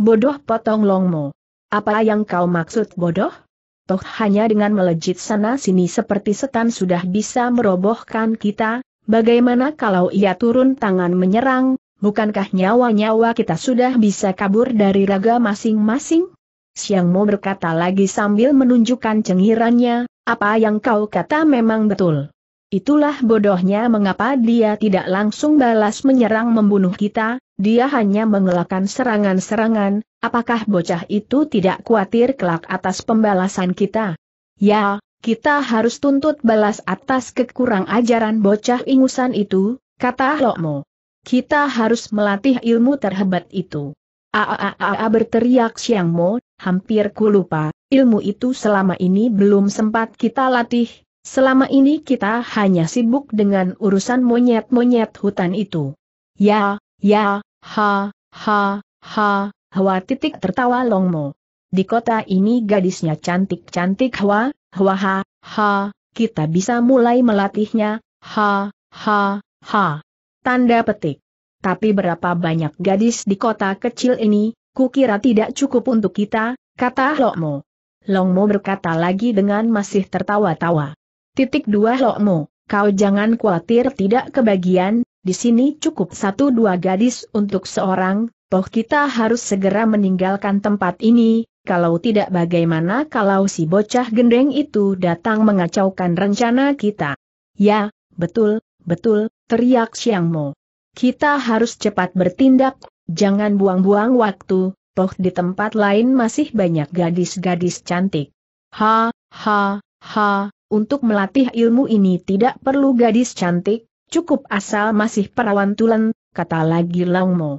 Speaker 1: Bodoh potong Long Mo. Apa yang kau maksud bodoh? Toh hanya dengan melejit sana-sini seperti setan sudah bisa merobohkan kita, Bagaimana kalau ia turun tangan menyerang, bukankah nyawa-nyawa kita sudah bisa kabur dari raga masing-masing? Siang Mo berkata lagi sambil menunjukkan cengirannya, apa yang kau kata memang betul. Itulah bodohnya mengapa dia tidak langsung balas menyerang membunuh kita, dia hanya mengelakkan serangan-serangan, apakah bocah itu tidak khawatir kelak atas pembalasan kita? Ya, kita harus tuntut balas atas kekurang ajaran bocah ingusan itu, kata Lokmo. Kita harus melatih ilmu terhebat itu. aaaa berteriak Siang Mo, hampir ku lupa, ilmu itu selama ini belum sempat kita latih, selama ini kita hanya sibuk dengan urusan monyet-monyet hutan itu. Ya, ya, ha, ha, ha, Hwa titik tertawa Longmo. Di kota ini gadisnya cantik-cantik hawa, hawa ha, ha, kita bisa mulai melatihnya, ha, ha, ha. Tanda petik. Tapi berapa banyak gadis di kota kecil ini, kukira tidak cukup untuk kita, kata Lokmo. Longmo berkata lagi dengan masih tertawa-tawa. Titik dua Lokmo, kau jangan khawatir tidak kebagian, di sini cukup satu dua gadis untuk seorang, toh kita harus segera meninggalkan tempat ini, kalau tidak bagaimana kalau si bocah gendeng itu datang mengacaukan rencana kita. Ya, betul, betul, teriak Xiang Mo. Kita harus cepat bertindak, jangan buang-buang waktu, toh di tempat lain masih banyak gadis-gadis cantik. Ha, ha, ha, untuk melatih ilmu ini tidak perlu gadis cantik, cukup asal masih perawan tulen, kata lagi Long Mo.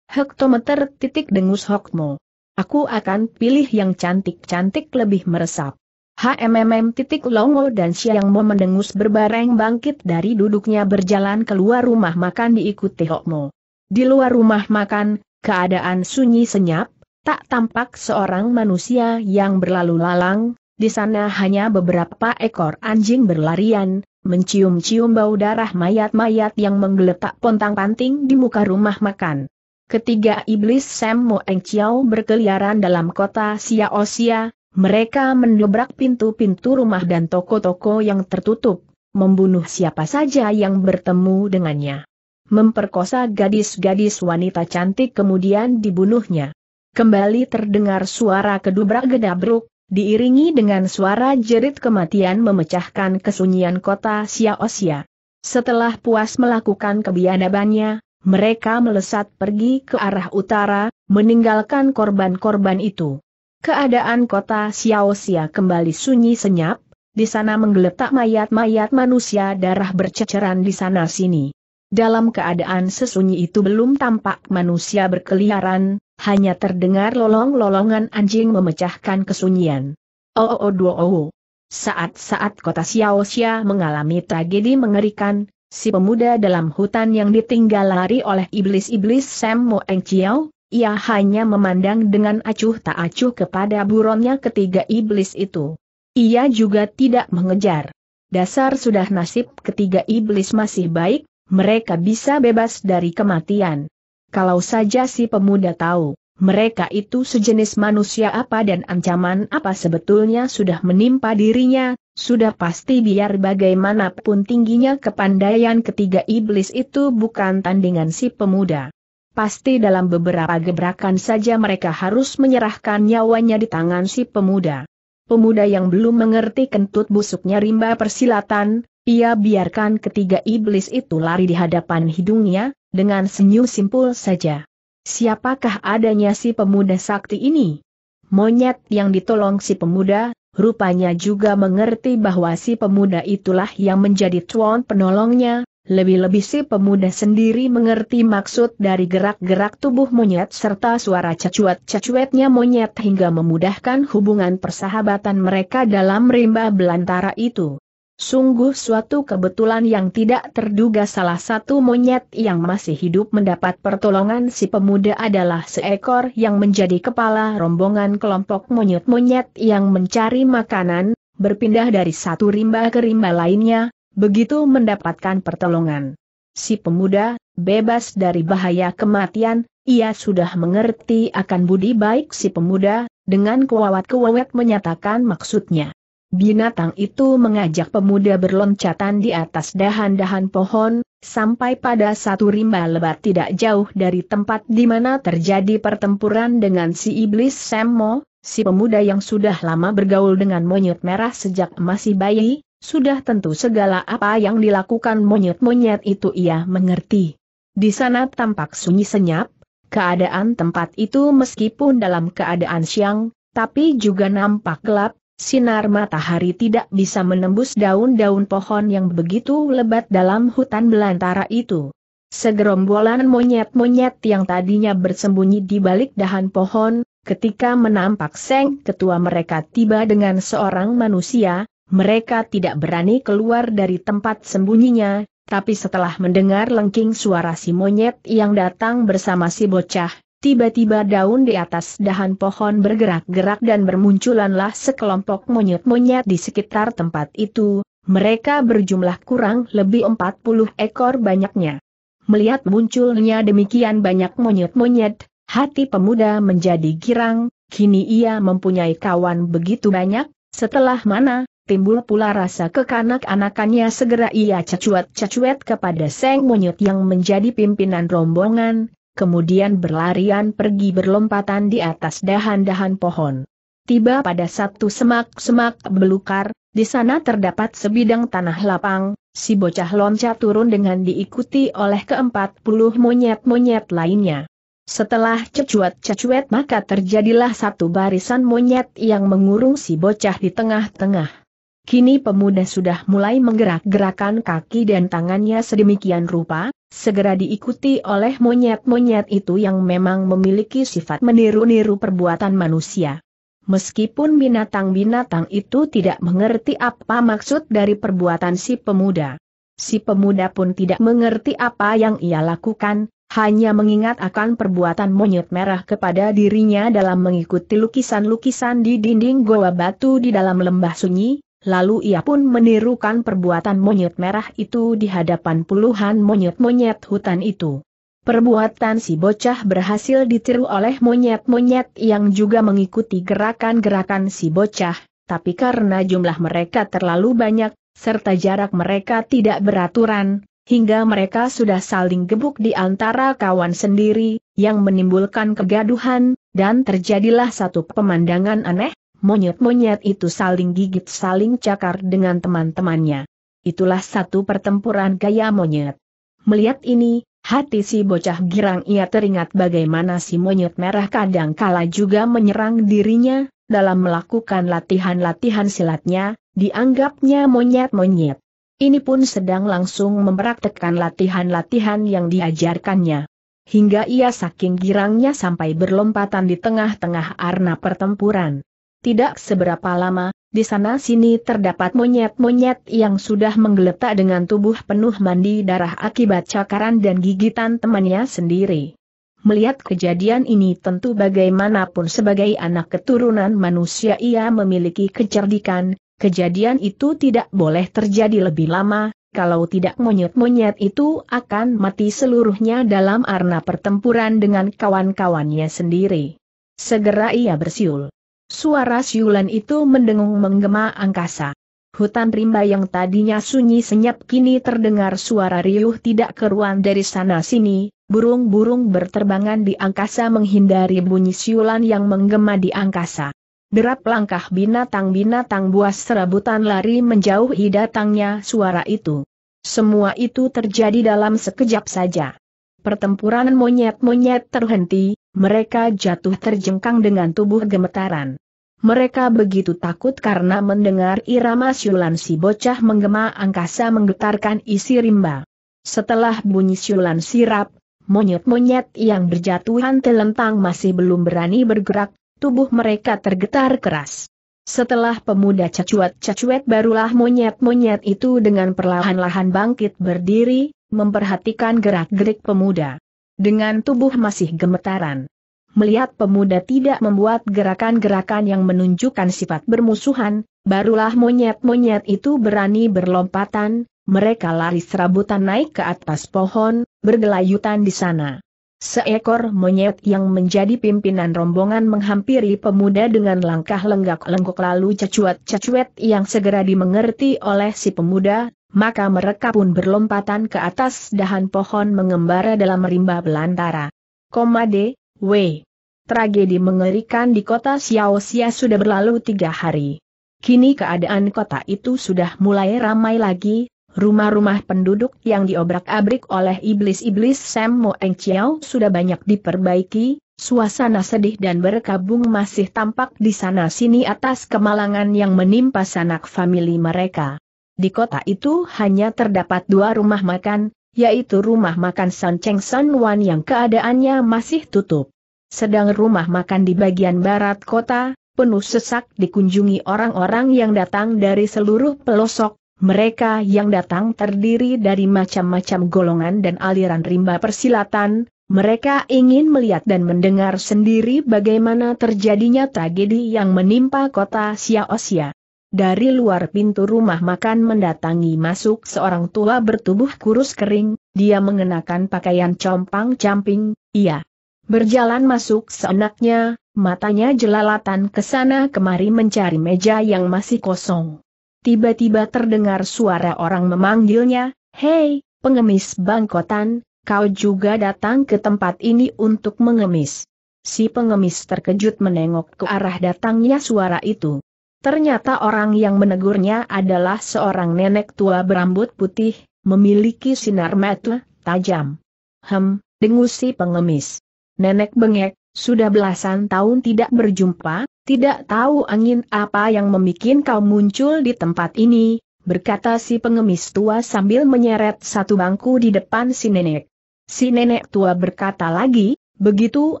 Speaker 1: Hektometer titik dengus Hokmo. Aku akan pilih yang cantik-cantik lebih meresap. HMMM titik Longo dan Siang Mo mendengus berbareng bangkit dari duduknya berjalan keluar rumah makan diikuti Hokmo. Di luar rumah makan, keadaan sunyi senyap, tak tampak seorang manusia yang berlalu lalang, di sana hanya beberapa ekor anjing berlarian, mencium-cium bau darah mayat-mayat yang menggeletak pontang-panting di muka rumah makan. Ketiga iblis Sam Mo Eng Chiao berkeliaran dalam kota Sia Osia, mereka mendobrak pintu-pintu rumah dan toko-toko yang tertutup, membunuh siapa saja yang bertemu dengannya. Memperkosa gadis-gadis wanita cantik kemudian dibunuhnya. Kembali terdengar suara kedubrak gedabruk, diiringi dengan suara jerit kematian memecahkan kesunyian kota Xiaosia. Setelah puas melakukan kebiadabannya, mereka melesat pergi ke arah utara, meninggalkan korban-korban itu. Keadaan kota Xiaoxia kembali sunyi senyap, di sana menggeletak mayat-mayat manusia darah berceceran di sana-sini. Dalam keadaan sesunyi itu belum tampak manusia berkeliaran, hanya terdengar lolong-lolongan anjing memecahkan kesunyian. Oh oh oh duo oh, oh. Saat-saat kota Xiaoxia mengalami tragedi mengerikan, si pemuda dalam hutan yang ditinggal lari oleh iblis-iblis Sam Moeng Chiao, ia hanya memandang dengan acuh tak acuh kepada buronnya ketiga iblis itu. Ia juga tidak mengejar. Dasar sudah nasib ketiga iblis masih baik, mereka bisa bebas dari kematian. Kalau saja si pemuda tahu, mereka itu sejenis manusia apa dan ancaman apa sebetulnya sudah menimpa dirinya, sudah pasti biar bagaimanapun tingginya kepandaian ketiga iblis itu bukan tandingan si pemuda pasti dalam beberapa gebrakan saja mereka harus menyerahkan nyawanya di tangan si pemuda. Pemuda yang belum mengerti kentut busuknya rimba persilatan, ia biarkan ketiga iblis itu lari di hadapan hidungnya, dengan senyum simpul saja. Siapakah adanya si pemuda sakti ini? Monyet yang ditolong si pemuda, rupanya juga mengerti bahwa si pemuda itulah yang menjadi tuan penolongnya, lebih-lebih si pemuda sendiri mengerti maksud dari gerak-gerak tubuh monyet serta suara cacuat cecuetnya monyet hingga memudahkan hubungan persahabatan mereka dalam rimba belantara itu. Sungguh suatu kebetulan yang tidak terduga salah satu monyet yang masih hidup mendapat pertolongan si pemuda adalah seekor yang menjadi kepala rombongan kelompok monyet-monyet yang mencari makanan, berpindah dari satu rimba ke rimba lainnya, Begitu mendapatkan pertolongan, si pemuda bebas dari bahaya kematian. Ia sudah mengerti akan budi baik si pemuda, dengan kuawat-kuawat menyatakan maksudnya. Binatang itu mengajak pemuda berloncatan di atas dahan-dahan pohon, sampai pada satu rimba lebat tidak jauh dari tempat di mana terjadi pertempuran dengan si iblis Semmo, si pemuda yang sudah lama bergaul dengan monyet merah sejak masih bayi, sudah tentu segala apa yang dilakukan monyet-monyet itu ia mengerti. Di sana tampak sunyi senyap, keadaan tempat itu meskipun dalam keadaan siang, tapi juga nampak gelap, sinar matahari tidak bisa menembus daun-daun pohon yang begitu lebat dalam hutan belantara itu. Segerombolan monyet-monyet yang tadinya bersembunyi di balik dahan pohon, ketika menampak Seng Ketua mereka tiba dengan seorang manusia, mereka tidak berani keluar dari tempat sembunyinya, tapi setelah mendengar lengking suara si monyet yang datang bersama si bocah, tiba-tiba daun di atas dahan pohon bergerak-gerak dan bermunculanlah sekelompok monyet-monyet di sekitar tempat itu, mereka berjumlah kurang lebih 40 ekor banyaknya. Melihat munculnya demikian banyak monyet-monyet, hati pemuda menjadi girang, kini ia mempunyai kawan begitu banyak, setelah mana, timbul pula rasa kekanak-anakannya segera ia cecuet-cecuet kepada Seng Monyet yang menjadi pimpinan rombongan, kemudian berlarian pergi berlompatan di atas dahan-dahan pohon. Tiba pada satu semak-semak belukar, di sana terdapat sebidang tanah lapang, si bocah loncat turun dengan diikuti oleh keempat puluh monyet-monyet lainnya. Setelah cecuat cecuat maka terjadilah satu barisan monyet yang mengurung si bocah di tengah-tengah. Kini pemuda sudah mulai menggerak-gerakan kaki dan tangannya sedemikian rupa, segera diikuti oleh monyet-monyet itu yang memang memiliki sifat meniru-niru perbuatan manusia. Meskipun binatang-binatang itu tidak mengerti apa maksud dari perbuatan si pemuda. Si pemuda pun tidak mengerti apa yang ia lakukan, hanya mengingat akan perbuatan monyet merah kepada dirinya dalam mengikuti lukisan-lukisan di dinding goa batu di dalam lembah sunyi, lalu ia pun menirukan perbuatan monyet merah itu di hadapan puluhan monyet-monyet hutan itu. Perbuatan si bocah berhasil ditiru oleh monyet-monyet yang juga mengikuti gerakan-gerakan si bocah, tapi karena jumlah mereka terlalu banyak, serta jarak mereka tidak beraturan, hingga mereka sudah saling gebuk di antara kawan sendiri, yang menimbulkan kegaduhan, dan terjadilah satu pemandangan aneh, Monyet-monyet itu saling gigit saling cakar dengan teman-temannya. Itulah satu pertempuran gaya monyet. Melihat ini, hati si bocah girang ia teringat bagaimana si monyet merah kadang kala juga menyerang dirinya, dalam melakukan latihan-latihan silatnya, dianggapnya monyet-monyet. Ini pun sedang langsung mempraktekkan latihan-latihan yang diajarkannya. Hingga ia saking girangnya sampai berlompatan di tengah-tengah arena pertempuran. Tidak seberapa lama, di sana-sini terdapat monyet-monyet yang sudah menggeletak dengan tubuh penuh mandi darah akibat cakaran dan gigitan temannya sendiri. Melihat kejadian ini tentu bagaimanapun sebagai anak keturunan manusia ia memiliki kecerdikan, kejadian itu tidak boleh terjadi lebih lama, kalau tidak monyet-monyet itu akan mati seluruhnya dalam arena pertempuran dengan kawan-kawannya sendiri. Segera ia bersiul. Suara siulan itu mendengung menggema angkasa. Hutan rimba yang tadinya sunyi senyap kini terdengar suara riuh tidak keruan dari sana-sini, burung-burung berterbangan di angkasa menghindari bunyi siulan yang menggema di angkasa. Derap langkah binatang-binatang buas serabutan lari menjauhi datangnya suara itu. Semua itu terjadi dalam sekejap saja. Pertempuran monyet-monyet terhenti, mereka jatuh terjengkang dengan tubuh gemetaran. Mereka begitu takut karena mendengar irama siulan si bocah menggema angkasa menggetarkan isi rimba. Setelah bunyi siulan sirap, monyet-monyet yang berjatuhan telentang masih belum berani bergerak, tubuh mereka tergetar keras. Setelah pemuda cacuat cacuat barulah monyet-monyet itu dengan perlahan-lahan bangkit berdiri, memperhatikan gerak-gerik pemuda dengan tubuh masih gemetaran. Melihat pemuda tidak membuat gerakan-gerakan yang menunjukkan sifat bermusuhan, barulah monyet-monyet itu berani berlompatan, mereka lari serabutan naik ke atas pohon, bergelayutan di sana. Seekor monyet yang menjadi pimpinan rombongan menghampiri pemuda dengan langkah lenggak-lenggok lalu cecuat cacuat yang segera dimengerti oleh si pemuda, maka mereka pun berlompatan ke atas dahan pohon mengembara dalam rimba belantara. Komade, W. Tragedi mengerikan di kota Xiaoxia sudah berlalu tiga hari. Kini keadaan kota itu sudah mulai ramai lagi, rumah-rumah penduduk yang diobrak-abrik oleh iblis-iblis Sam Mo Chiao sudah banyak diperbaiki, suasana sedih dan berkabung masih tampak di sana-sini atas kemalangan yang menimpa sanak famili mereka di kota itu hanya terdapat dua rumah makan, yaitu rumah makan San Cheng San Wan yang keadaannya masih tutup. Sedang rumah makan di bagian barat kota, penuh sesak dikunjungi orang-orang yang datang dari seluruh pelosok, mereka yang datang terdiri dari macam-macam golongan dan aliran rimba persilatan, mereka ingin melihat dan mendengar sendiri bagaimana terjadinya tragedi yang menimpa kota Xiaosia. Dari luar pintu rumah makan mendatangi masuk seorang tua bertubuh kurus kering, dia mengenakan pakaian compang-camping, Ia Berjalan masuk seenaknya, matanya jelalatan ke sana kemari mencari meja yang masih kosong. Tiba-tiba terdengar suara orang memanggilnya, Hei, pengemis bangkotan, kau juga datang ke tempat ini untuk mengemis. Si pengemis terkejut menengok ke arah datangnya suara itu. Ternyata orang yang menegurnya adalah seorang nenek tua berambut putih, memiliki sinar mata tajam. Hem, dengusi pengemis. Nenek bengek, sudah belasan tahun tidak berjumpa, tidak tahu angin apa yang memikin kau muncul di tempat ini, berkata si pengemis tua sambil menyeret satu bangku di depan si nenek. Si nenek tua berkata lagi, Begitu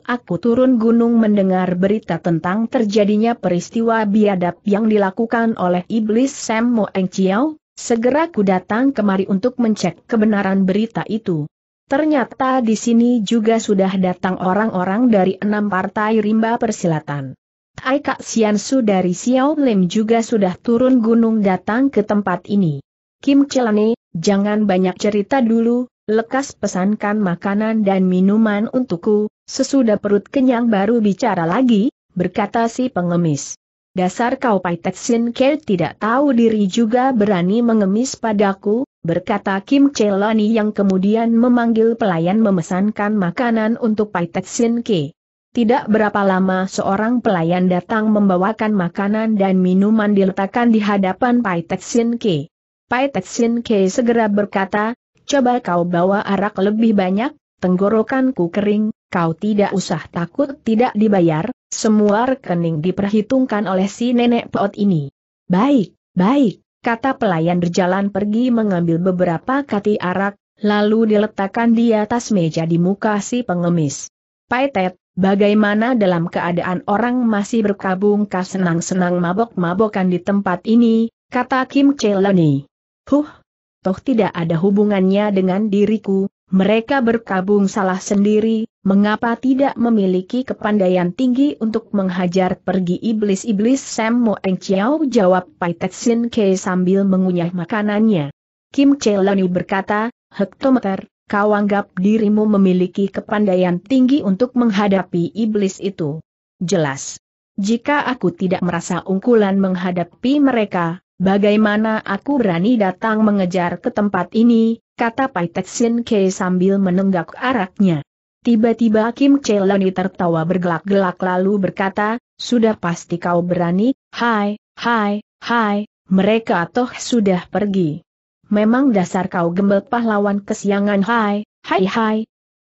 Speaker 1: aku turun gunung mendengar berita tentang terjadinya peristiwa biadab yang dilakukan oleh iblis Sam Mo Eng Chiao, segera ku datang kemari untuk mencek kebenaran berita itu. Ternyata di sini juga sudah datang orang-orang dari enam partai rimba persilatan. Tai Kak Sian Su dari Xiao Lim juga sudah turun gunung datang ke tempat ini. Kim Chilane, jangan banyak cerita dulu, lekas pesankan makanan dan minuman untukku, sesudah perut kenyang baru bicara lagi, berkata si pengemis. Dasar kau Paitexin Ke tidak tahu diri juga berani mengemis padaku, berkata Kim Chelani yang kemudian memanggil pelayan memesankan makanan untuk Paitexin Ke. Tidak berapa lama seorang pelayan datang membawakan makanan dan minuman diletakkan di hadapan Paitexin Ke. Paitexin Ke segera berkata, coba kau bawa arak lebih banyak, tenggorokanku kering, kau tidak usah takut tidak dibayar, semua rekening diperhitungkan oleh si nenek peot ini. Baik, baik, kata pelayan berjalan pergi mengambil beberapa kati arak, lalu diletakkan di atas meja di muka si pengemis. Paitet, bagaimana dalam keadaan orang masih berkabung kah senang-senang mabok-mabokan di tempat ini, kata Kim Chelani. Huh, toh tidak ada hubungannya dengan diriku, mereka berkabung salah sendiri, mengapa tidak memiliki kepandaian tinggi untuk menghajar pergi iblis-iblis Sam Mo Eng Chiao jawab Pai Tetsin Ke sambil mengunyah makanannya. Kim Chelani berkata, Hektometer, kau anggap dirimu memiliki kepandaian tinggi untuk menghadapi iblis itu. Jelas. Jika aku tidak merasa unggulan menghadapi mereka, Bagaimana aku berani datang mengejar ke tempat ini, kata Pai Teksin Ke sambil menenggak araknya. Tiba-tiba Kim Cheloni tertawa bergelak-gelak lalu berkata, sudah pasti kau berani, hai, hai, hai, mereka toh sudah pergi. Memang dasar kau gembel pahlawan kesiangan hai, hai hai.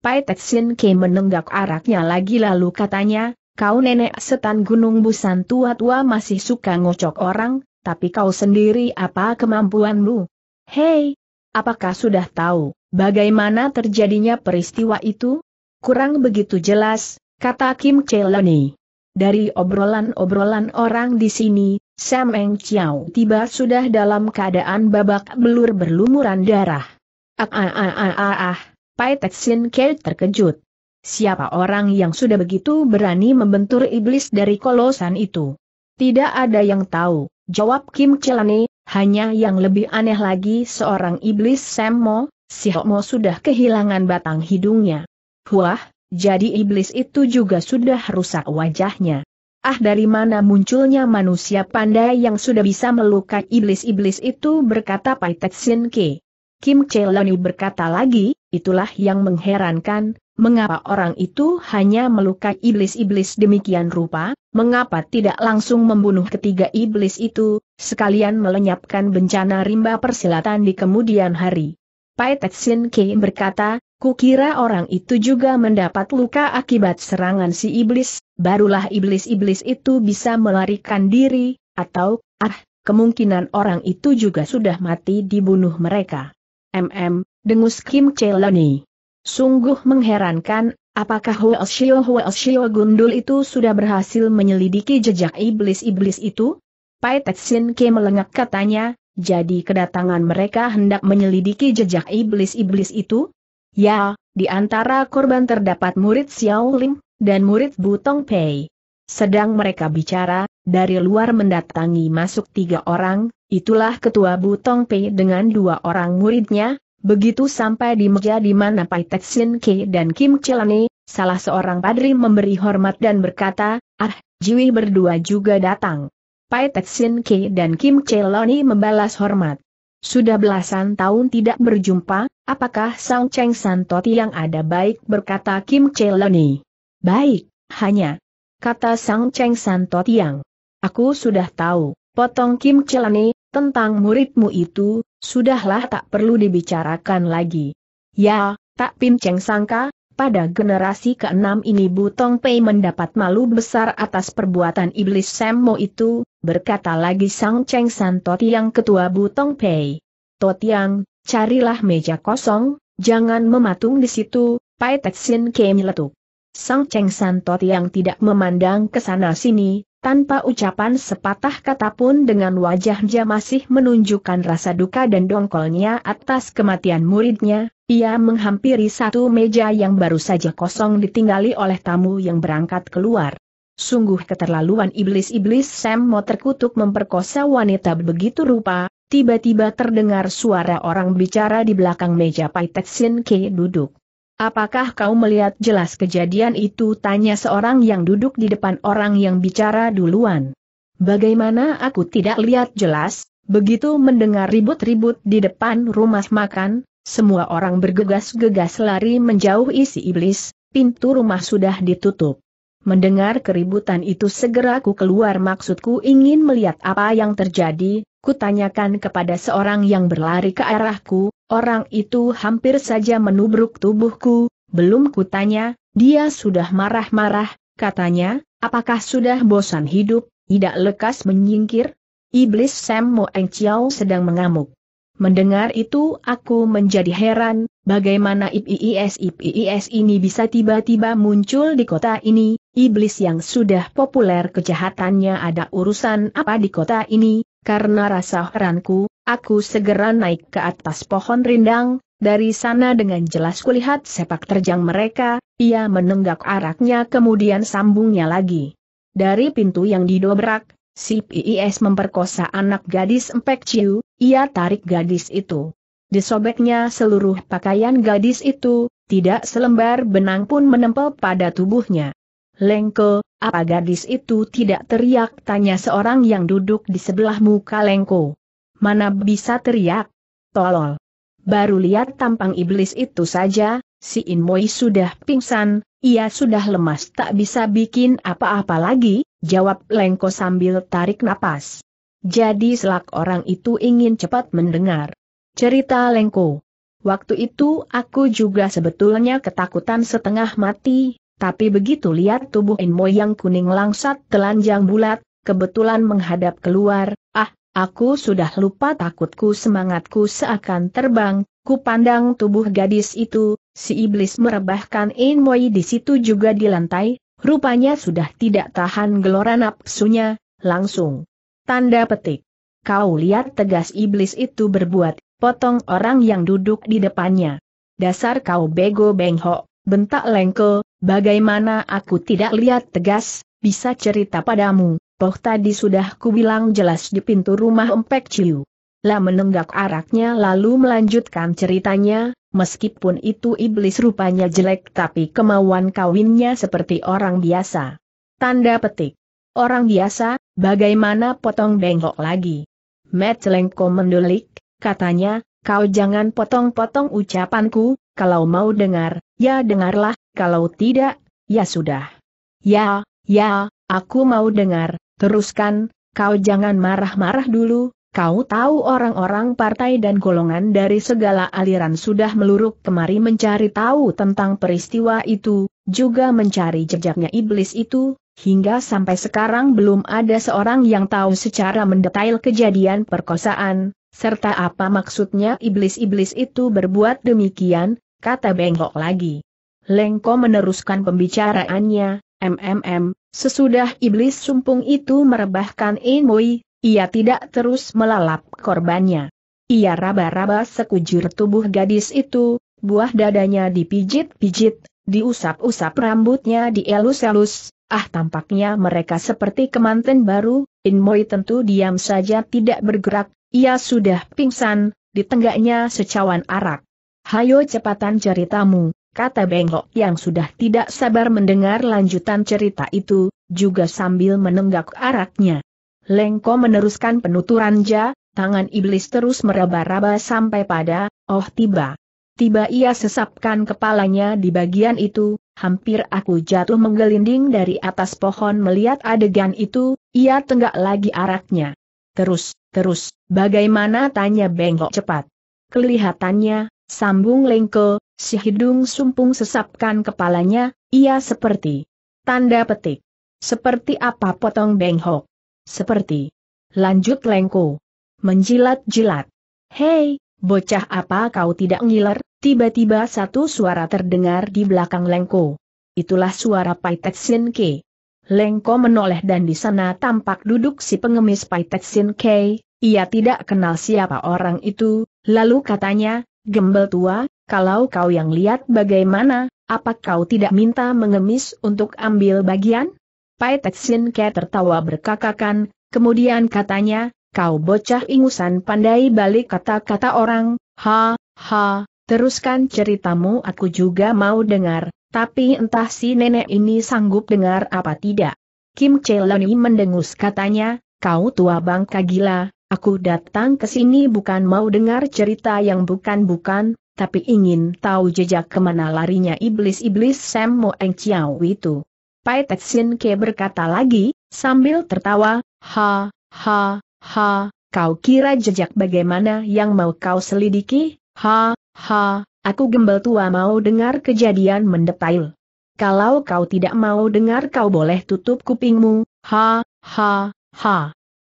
Speaker 1: Pai Teksin Ke menenggak araknya lagi lalu katanya, kau nenek setan gunung busan tua-tua masih suka ngocok orang, tapi kau sendiri apa kemampuanmu? Hei, apakah sudah tahu bagaimana terjadinya peristiwa itu? Kurang begitu jelas, kata Kim Chelani. Dari obrolan-obrolan orang di sini, Sam Eng Chiao tiba sudah dalam keadaan babak belur berlumuran darah. Ah ah ah ah ah, ah, ah. Pai Tetsin Kei terkejut. Siapa orang yang sudah begitu berani membentur iblis dari kolosan itu? Tidak ada yang tahu, Jawab Kim Chilani, hanya yang lebih aneh lagi seorang iblis Mo, si mo sudah kehilangan batang hidungnya. Wah, jadi iblis itu juga sudah rusak wajahnya. Ah dari mana munculnya manusia pandai yang sudah bisa melukai iblis-iblis itu berkata Pai Tetsin Ke. Kim Chelani berkata lagi, itulah yang mengherankan, mengapa orang itu hanya melukai iblis-iblis demikian rupa, mengapa tidak langsung membunuh ketiga iblis itu, sekalian melenyapkan bencana rimba persilatan di kemudian hari. Pai Tetsin Kei berkata, kukira orang itu juga mendapat luka akibat serangan si iblis, barulah iblis-iblis itu bisa melarikan diri, atau, ah, kemungkinan orang itu juga sudah mati dibunuh mereka. MM, dengus Kim Chelani. Sungguh mengherankan, Apakah Huelshio Xiao Gundul itu sudah berhasil menyelidiki jejak iblis-iblis itu? Pai Tetsin Ke melengak katanya, jadi kedatangan mereka hendak menyelidiki jejak iblis-iblis itu? Ya, di antara korban terdapat murid Xiao Ling, dan murid Butong Pei. Sedang mereka bicara, dari luar mendatangi masuk tiga orang, itulah ketua Butong Pei dengan dua orang muridnya, Begitu sampai di meja di mana Pai Tek Sin Ke dan Kim Chilani, salah seorang padri memberi hormat dan berkata, Ah, Jiwi berdua juga datang. Pai Tek Sin Ke dan Kim Chilani membalas hormat. Sudah belasan tahun tidak berjumpa, apakah Sang Cheng Santoti yang ada baik berkata Kim Chilani. Baik, hanya. Kata Sang Cheng Santoti yang. Aku sudah tahu, potong Kim Chilani, tentang muridmu itu, Sudahlah tak perlu dibicarakan lagi. Ya, tak pinceng sangka, pada generasi keenam ini Butong Pei mendapat malu besar atas perbuatan iblis Semmo itu, berkata lagi Sang Cheng San Totiang ketua Butong Pei. Totiang, carilah meja kosong, jangan mematung di situ, Pai Teksin Kei meletup. Sang Cheng San Totiang tidak memandang ke sana sini, tanpa ucapan sepatah kata pun dengan wajahnya masih menunjukkan rasa duka dan dongkolnya atas kematian muridnya, ia menghampiri satu meja yang baru saja kosong ditinggali oleh tamu yang berangkat keluar. Sungguh keterlaluan iblis-iblis Sam mau terkutuk memperkosa wanita begitu rupa, tiba-tiba terdengar suara orang bicara di belakang meja Pai Ke duduk. Apakah kau melihat jelas kejadian itu? Tanya seorang yang duduk di depan orang yang bicara duluan. Bagaimana aku tidak lihat jelas? Begitu mendengar ribut-ribut di depan rumah makan, semua orang bergegas-gegas lari menjauh isi iblis, pintu rumah sudah ditutup. Mendengar keributan itu segera ku keluar maksudku ingin melihat apa yang terjadi, kutanyakan kepada seorang yang berlari ke arahku, Orang itu hampir saja menubruk tubuhku, belum kutanya, dia sudah marah-marah, katanya, apakah sudah bosan hidup, tidak lekas menyingkir? Iblis Sam Eng Chiao sedang mengamuk. Mendengar itu aku menjadi heran, bagaimana IPIS-IPIS ini bisa tiba-tiba muncul di kota ini, iblis yang sudah populer kejahatannya ada urusan apa di kota ini, karena rasa heranku, Aku segera naik ke atas pohon rindang, dari sana dengan jelas kulihat sepak terjang mereka, ia menenggak araknya kemudian sambungnya lagi. Dari pintu yang didobrak, si PIS memperkosa anak gadis Empek Ciu, ia tarik gadis itu. Disobeknya seluruh pakaian gadis itu, tidak selembar benang pun menempel pada tubuhnya. Lengko, apa gadis itu tidak teriak tanya seorang yang duduk di sebelah muka Lengko. Mana bisa teriak? Tolol. Baru lihat tampang iblis itu saja, si Inmoi sudah pingsan, ia sudah lemas tak bisa bikin apa-apa lagi, jawab Lengko sambil tarik napas. Jadi selak orang itu ingin cepat mendengar. Cerita Lengko. Waktu itu aku juga sebetulnya ketakutan setengah mati, tapi begitu lihat tubuh Inmoi yang kuning langsat telanjang bulat, kebetulan menghadap keluar, ah, Aku sudah lupa takutku semangatku seakan terbang, ku pandang tubuh gadis itu, si iblis merebahkan Moi di situ juga di lantai, rupanya sudah tidak tahan gelora nafsunya, langsung. Tanda petik. Kau lihat tegas iblis itu berbuat, potong orang yang duduk di depannya. Dasar kau bego bengkok! bentak lengko, bagaimana aku tidak lihat tegas, bisa cerita padamu, Poh tadi sudah kubilang jelas di pintu rumah Empek Ciu. Lah menenggak araknya lalu melanjutkan ceritanya, meskipun itu iblis rupanya jelek tapi kemauan kawinnya seperti orang biasa. Tanda petik. Orang biasa, bagaimana potong bengkok lagi? Metlengko mendulik, katanya, kau jangan potong-potong ucapanku, kalau mau dengar, ya dengarlah, kalau tidak, ya sudah. Ya, ya, aku mau dengar, Teruskan, kau jangan marah-marah dulu, kau tahu orang-orang partai dan golongan dari segala aliran sudah meluruk kemari mencari tahu tentang peristiwa itu, juga mencari jejaknya iblis itu, hingga sampai sekarang belum ada seorang yang tahu secara mendetail kejadian perkosaan, serta apa maksudnya iblis-iblis itu berbuat demikian, kata bengkok lagi. Lengko meneruskan pembicaraannya, MMM, sesudah iblis sumpung itu merebahkan Inmui, ia tidak terus melalap korbannya. Ia raba-raba sekujur tubuh gadis itu, buah dadanya dipijit-pijit, diusap-usap rambutnya dielus-elus, ah tampaknya mereka seperti kemanten baru, Inmoi tentu diam saja tidak bergerak, ia sudah pingsan, Di tenggaknya secawan arak. Hayo cepatan ceritamu kata Bengok yang sudah tidak sabar mendengar lanjutan cerita itu, juga sambil menenggak araknya. Lengko meneruskan penuturan Ja, tangan iblis terus meraba-raba sampai pada, oh tiba. Tiba ia sesapkan kepalanya di bagian itu, hampir aku jatuh menggelinding dari atas pohon melihat adegan itu, ia tenggak lagi araknya. Terus, terus, bagaimana tanya Bengok cepat. Kelihatannya, sambung Lengko, si hidung sumpung sesapkan kepalanya, ia seperti tanda petik. Seperti apa potong Bengkok, Seperti lanjut lengko. Menjilat-jilat. Hei, bocah apa kau tidak ngiler? Tiba-tiba satu suara terdengar di belakang lengko. Itulah suara Sin Ke. Lengko menoleh dan di sana tampak duduk si pengemis Sin Ke. ia tidak kenal siapa orang itu, lalu katanya, gembel tua, kalau kau yang lihat bagaimana, apa kau tidak minta mengemis untuk ambil bagian? Pai Teksin Ke tertawa berkakakan, kemudian katanya, kau bocah ingusan pandai balik kata-kata orang, ha, ha, teruskan ceritamu aku juga mau dengar, tapi entah si nenek ini sanggup dengar apa tidak. Kim Cheloni mendengus katanya, kau tua bangka gila, aku datang ke sini bukan mau dengar cerita yang bukan-bukan, tapi ingin tahu jejak kemana larinya iblis-iblis Sam Mo Eng Chiao itu. Pai Tetsin Ke berkata lagi, sambil tertawa, ha, ha, ha, kau kira jejak bagaimana yang mau kau selidiki, ha, ha, aku gembel tua mau dengar kejadian mendetail. Kalau kau tidak mau dengar kau boleh tutup kupingmu, ha, ha, ha.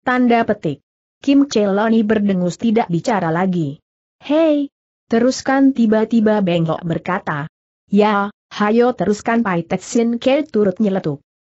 Speaker 1: Tanda petik. Kim Celoni berdengus tidak bicara lagi. Hei, Teruskan tiba-tiba bengkok berkata. Ya, hayo teruskan Pai Tetsin Ke turut nyeletuk.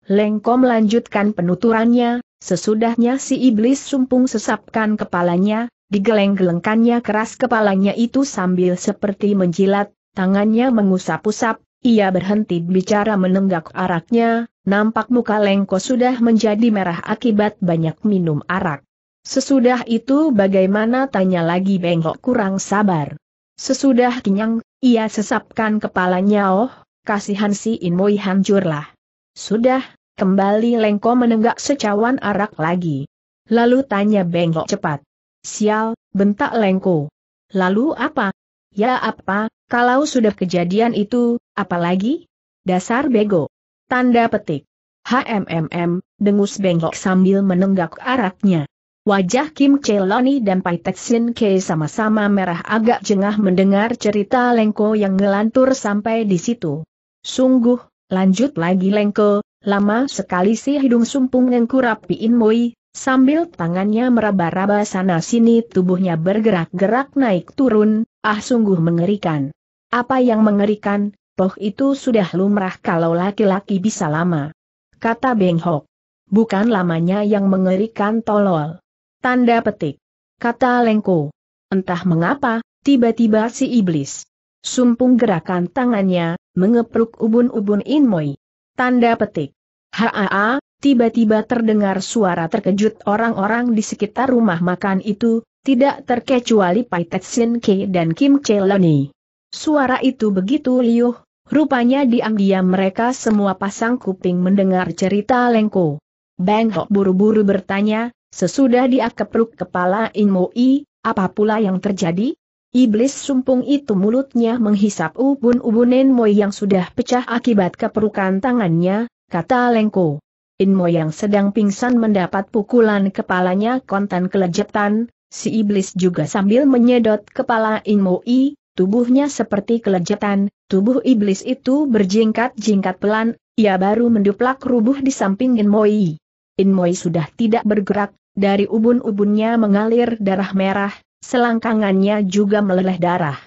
Speaker 1: Lengko melanjutkan penuturannya, sesudahnya si iblis sumpung sesapkan kepalanya, digeleng-gelengkannya keras kepalanya itu sambil seperti menjilat, tangannya mengusap-usap, ia berhenti bicara menenggak araknya, nampak muka Lengko sudah menjadi merah akibat banyak minum arak. Sesudah itu bagaimana tanya lagi Bengkok kurang sabar. Sesudah kenyang, ia sesapkan kepalanya oh, kasihan si Inmoi hancurlah. Sudah, kembali Lengko menenggak secawan arak lagi. Lalu tanya bengkok cepat. Sial, bentak Lengko. Lalu apa? Ya apa, kalau sudah kejadian itu, apalagi? Dasar bego. Tanda petik. HMMM, dengus bengkok sambil menenggak araknya. Wajah Kim Cheloni dan Pai Texin Ke sama-sama merah agak jengah mendengar cerita Lengko yang ngelantur sampai di situ. Sungguh, lanjut lagi Lengko, lama sekali sih hidung sumpung yang rapiin Moi, sambil tangannya meraba-raba sana-sini tubuhnya bergerak-gerak naik turun, ah sungguh mengerikan. Apa yang mengerikan, toh itu sudah lumrah kalau laki-laki bisa lama. Kata Beng Hok. Bukan lamanya yang mengerikan tolol. Tanda petik. Kata Lengko. Entah mengapa, tiba-tiba si iblis. Sumpung gerakan tangannya, mengepruk ubun-ubun Inmoi. Tanda petik. Haa, tiba-tiba terdengar suara terkejut orang-orang di sekitar rumah makan itu, tidak terkecuali Pai Tetsin Ke dan Kim Cheloni. Suara itu begitu liuh, rupanya diam-diam mereka semua pasang kuping mendengar cerita Lengko. Bang buru-buru bertanya, Sesudah dia keperuk kepala Inmoi, apa pula yang terjadi? Iblis sumpung itu mulutnya menghisap ubun-ubun Moi yang sudah pecah akibat keperukan tangannya, kata Lengko. Inmo yang sedang pingsan mendapat pukulan kepalanya kontan kelejetan, si iblis juga sambil menyedot kepala Inmoi, tubuhnya seperti kelejetan, tubuh iblis itu berjingkat-jingkat pelan, ia baru menduplak rubuh di samping Inmoi. Inmoi sudah tidak bergerak, dari ubun-ubunnya mengalir darah merah, selangkangannya juga meleleh darah.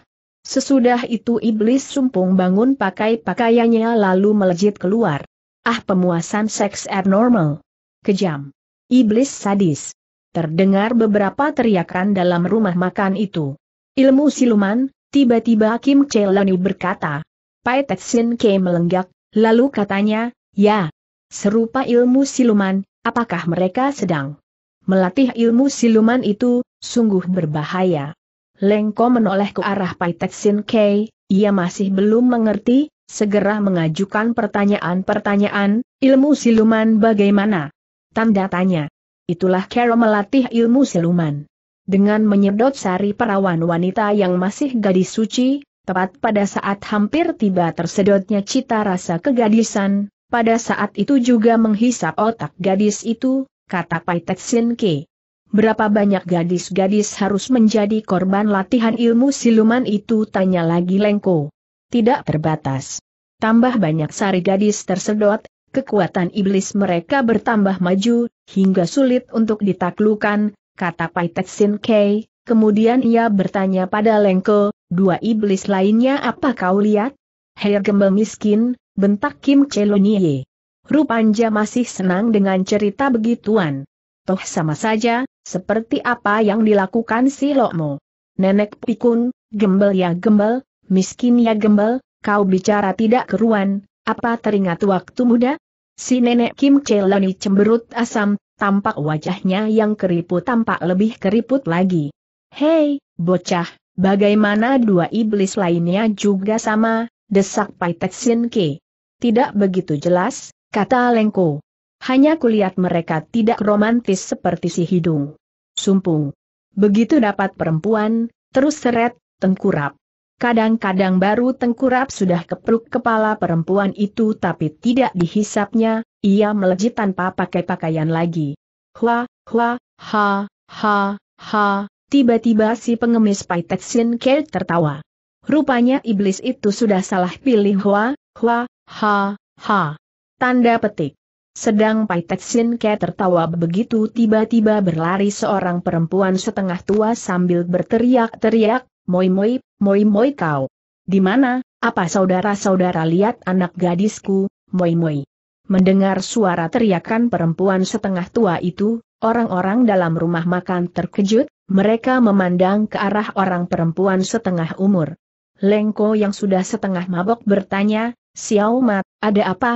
Speaker 1: Sesudah itu iblis sumpung bangun pakai pakaiannya lalu melejit keluar. Ah pemuasan seks abnormal. Kejam. Iblis sadis. Terdengar beberapa teriakan dalam rumah makan itu. Ilmu siluman, tiba-tiba Kim Chelani berkata. Pai Tetsin Ke melenggak, lalu katanya, ya. Serupa ilmu siluman, apakah mereka sedang Melatih ilmu siluman itu, sungguh berbahaya. Lengko menoleh ke arah Pai Sin Kei, ia masih belum mengerti, segera mengajukan pertanyaan-pertanyaan, ilmu siluman bagaimana? Tanda tanya. Itulah Kero melatih ilmu siluman. Dengan menyedot sari perawan wanita yang masih gadis suci, tepat pada saat hampir tiba tersedotnya cita rasa kegadisan, pada saat itu juga menghisap otak gadis itu, kata Pai Tetsin Ke. Berapa banyak gadis-gadis harus menjadi korban latihan ilmu siluman itu tanya lagi Lengko. Tidak terbatas. Tambah banyak sari gadis tersedot, kekuatan iblis mereka bertambah maju, hingga sulit untuk ditaklukan, kata Pai Tetsin Kemudian ia bertanya pada Lengko, dua iblis lainnya apa kau lihat? Hei gembel miskin, bentak Kim Celonye. Rupanja masih senang dengan cerita begituan. Toh sama saja, seperti apa yang dilakukan si Lokmo. Nenek pikun, gembel ya gembel, miskin ya gembel, kau bicara tidak keruan, apa teringat waktu muda? Si nenek Kim Chelani cemberut asam, tampak wajahnya yang keriput tampak lebih keriput lagi. Hei, bocah, bagaimana dua iblis lainnya juga sama, desak Pai Ke. Tidak begitu jelas, kata Lengko. Hanya kulihat mereka tidak romantis seperti si hidung. Sumpung. Begitu dapat perempuan, terus seret, tengkurap. Kadang-kadang baru tengkurap sudah keperuk kepala perempuan itu tapi tidak dihisapnya, ia melejit tanpa pakai pakaian lagi. Hua, hua, ha, ha, ha, tiba-tiba si pengemis Pai Sin Kei tertawa. Rupanya iblis itu sudah salah pilih hua, hua, ha, ha. Tanda petik. Sedang Pai Paitexin Ke tertawa begitu tiba-tiba berlari seorang perempuan setengah tua sambil berteriak-teriak, Moi moi, moi moi kau. Di mana, apa saudara-saudara lihat anak gadisku, moi moi. Mendengar suara teriakan perempuan setengah tua itu, orang-orang dalam rumah makan terkejut, mereka memandang ke arah orang perempuan setengah umur. Lengko yang sudah setengah mabok bertanya, Xiao Mat, ada apa,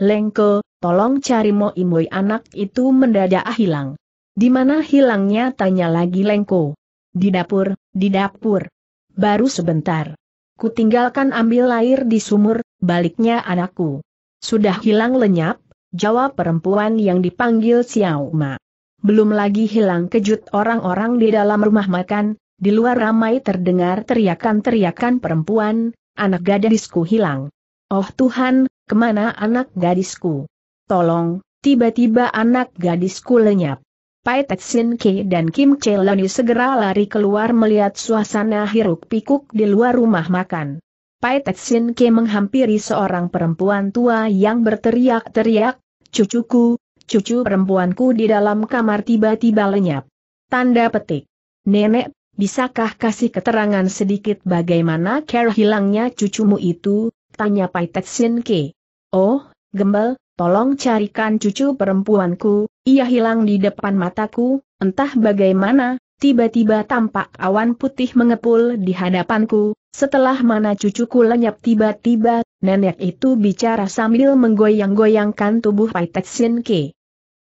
Speaker 1: Lengko, tolong cari Mo Imoy anak itu mendadak hilang. Di mana hilangnya tanya lagi Lengko. Di dapur, di dapur. Baru sebentar. Ku tinggalkan ambil air di sumur, baliknya anakku. Sudah hilang lenyap, jawab perempuan yang dipanggil Xiao Ma. Belum lagi hilang kejut orang-orang di dalam rumah makan, di luar ramai terdengar teriakan-teriakan perempuan, anak gadisku hilang. Oh Tuhan, Kemana anak gadisku? Tolong, tiba-tiba anak gadisku lenyap. Pai Tetsin Ke dan Kim Cheloni segera lari keluar melihat suasana hiruk pikuk di luar rumah makan. Pai Tetsin Ke menghampiri seorang perempuan tua yang berteriak-teriak, cucuku, cucu perempuanku di dalam kamar tiba-tiba lenyap. Tanda petik. Nenek, bisakah kasih keterangan sedikit bagaimana care hilangnya cucumu itu? Tanya Pai Tetsin Ke. Oh, gembel, tolong carikan cucu perempuanku, ia hilang di depan mataku, entah bagaimana, tiba-tiba tampak awan putih mengepul di hadapanku, setelah mana cucuku lenyap tiba-tiba, nenek itu bicara sambil menggoyang-goyangkan tubuh Pai Teksin Ki.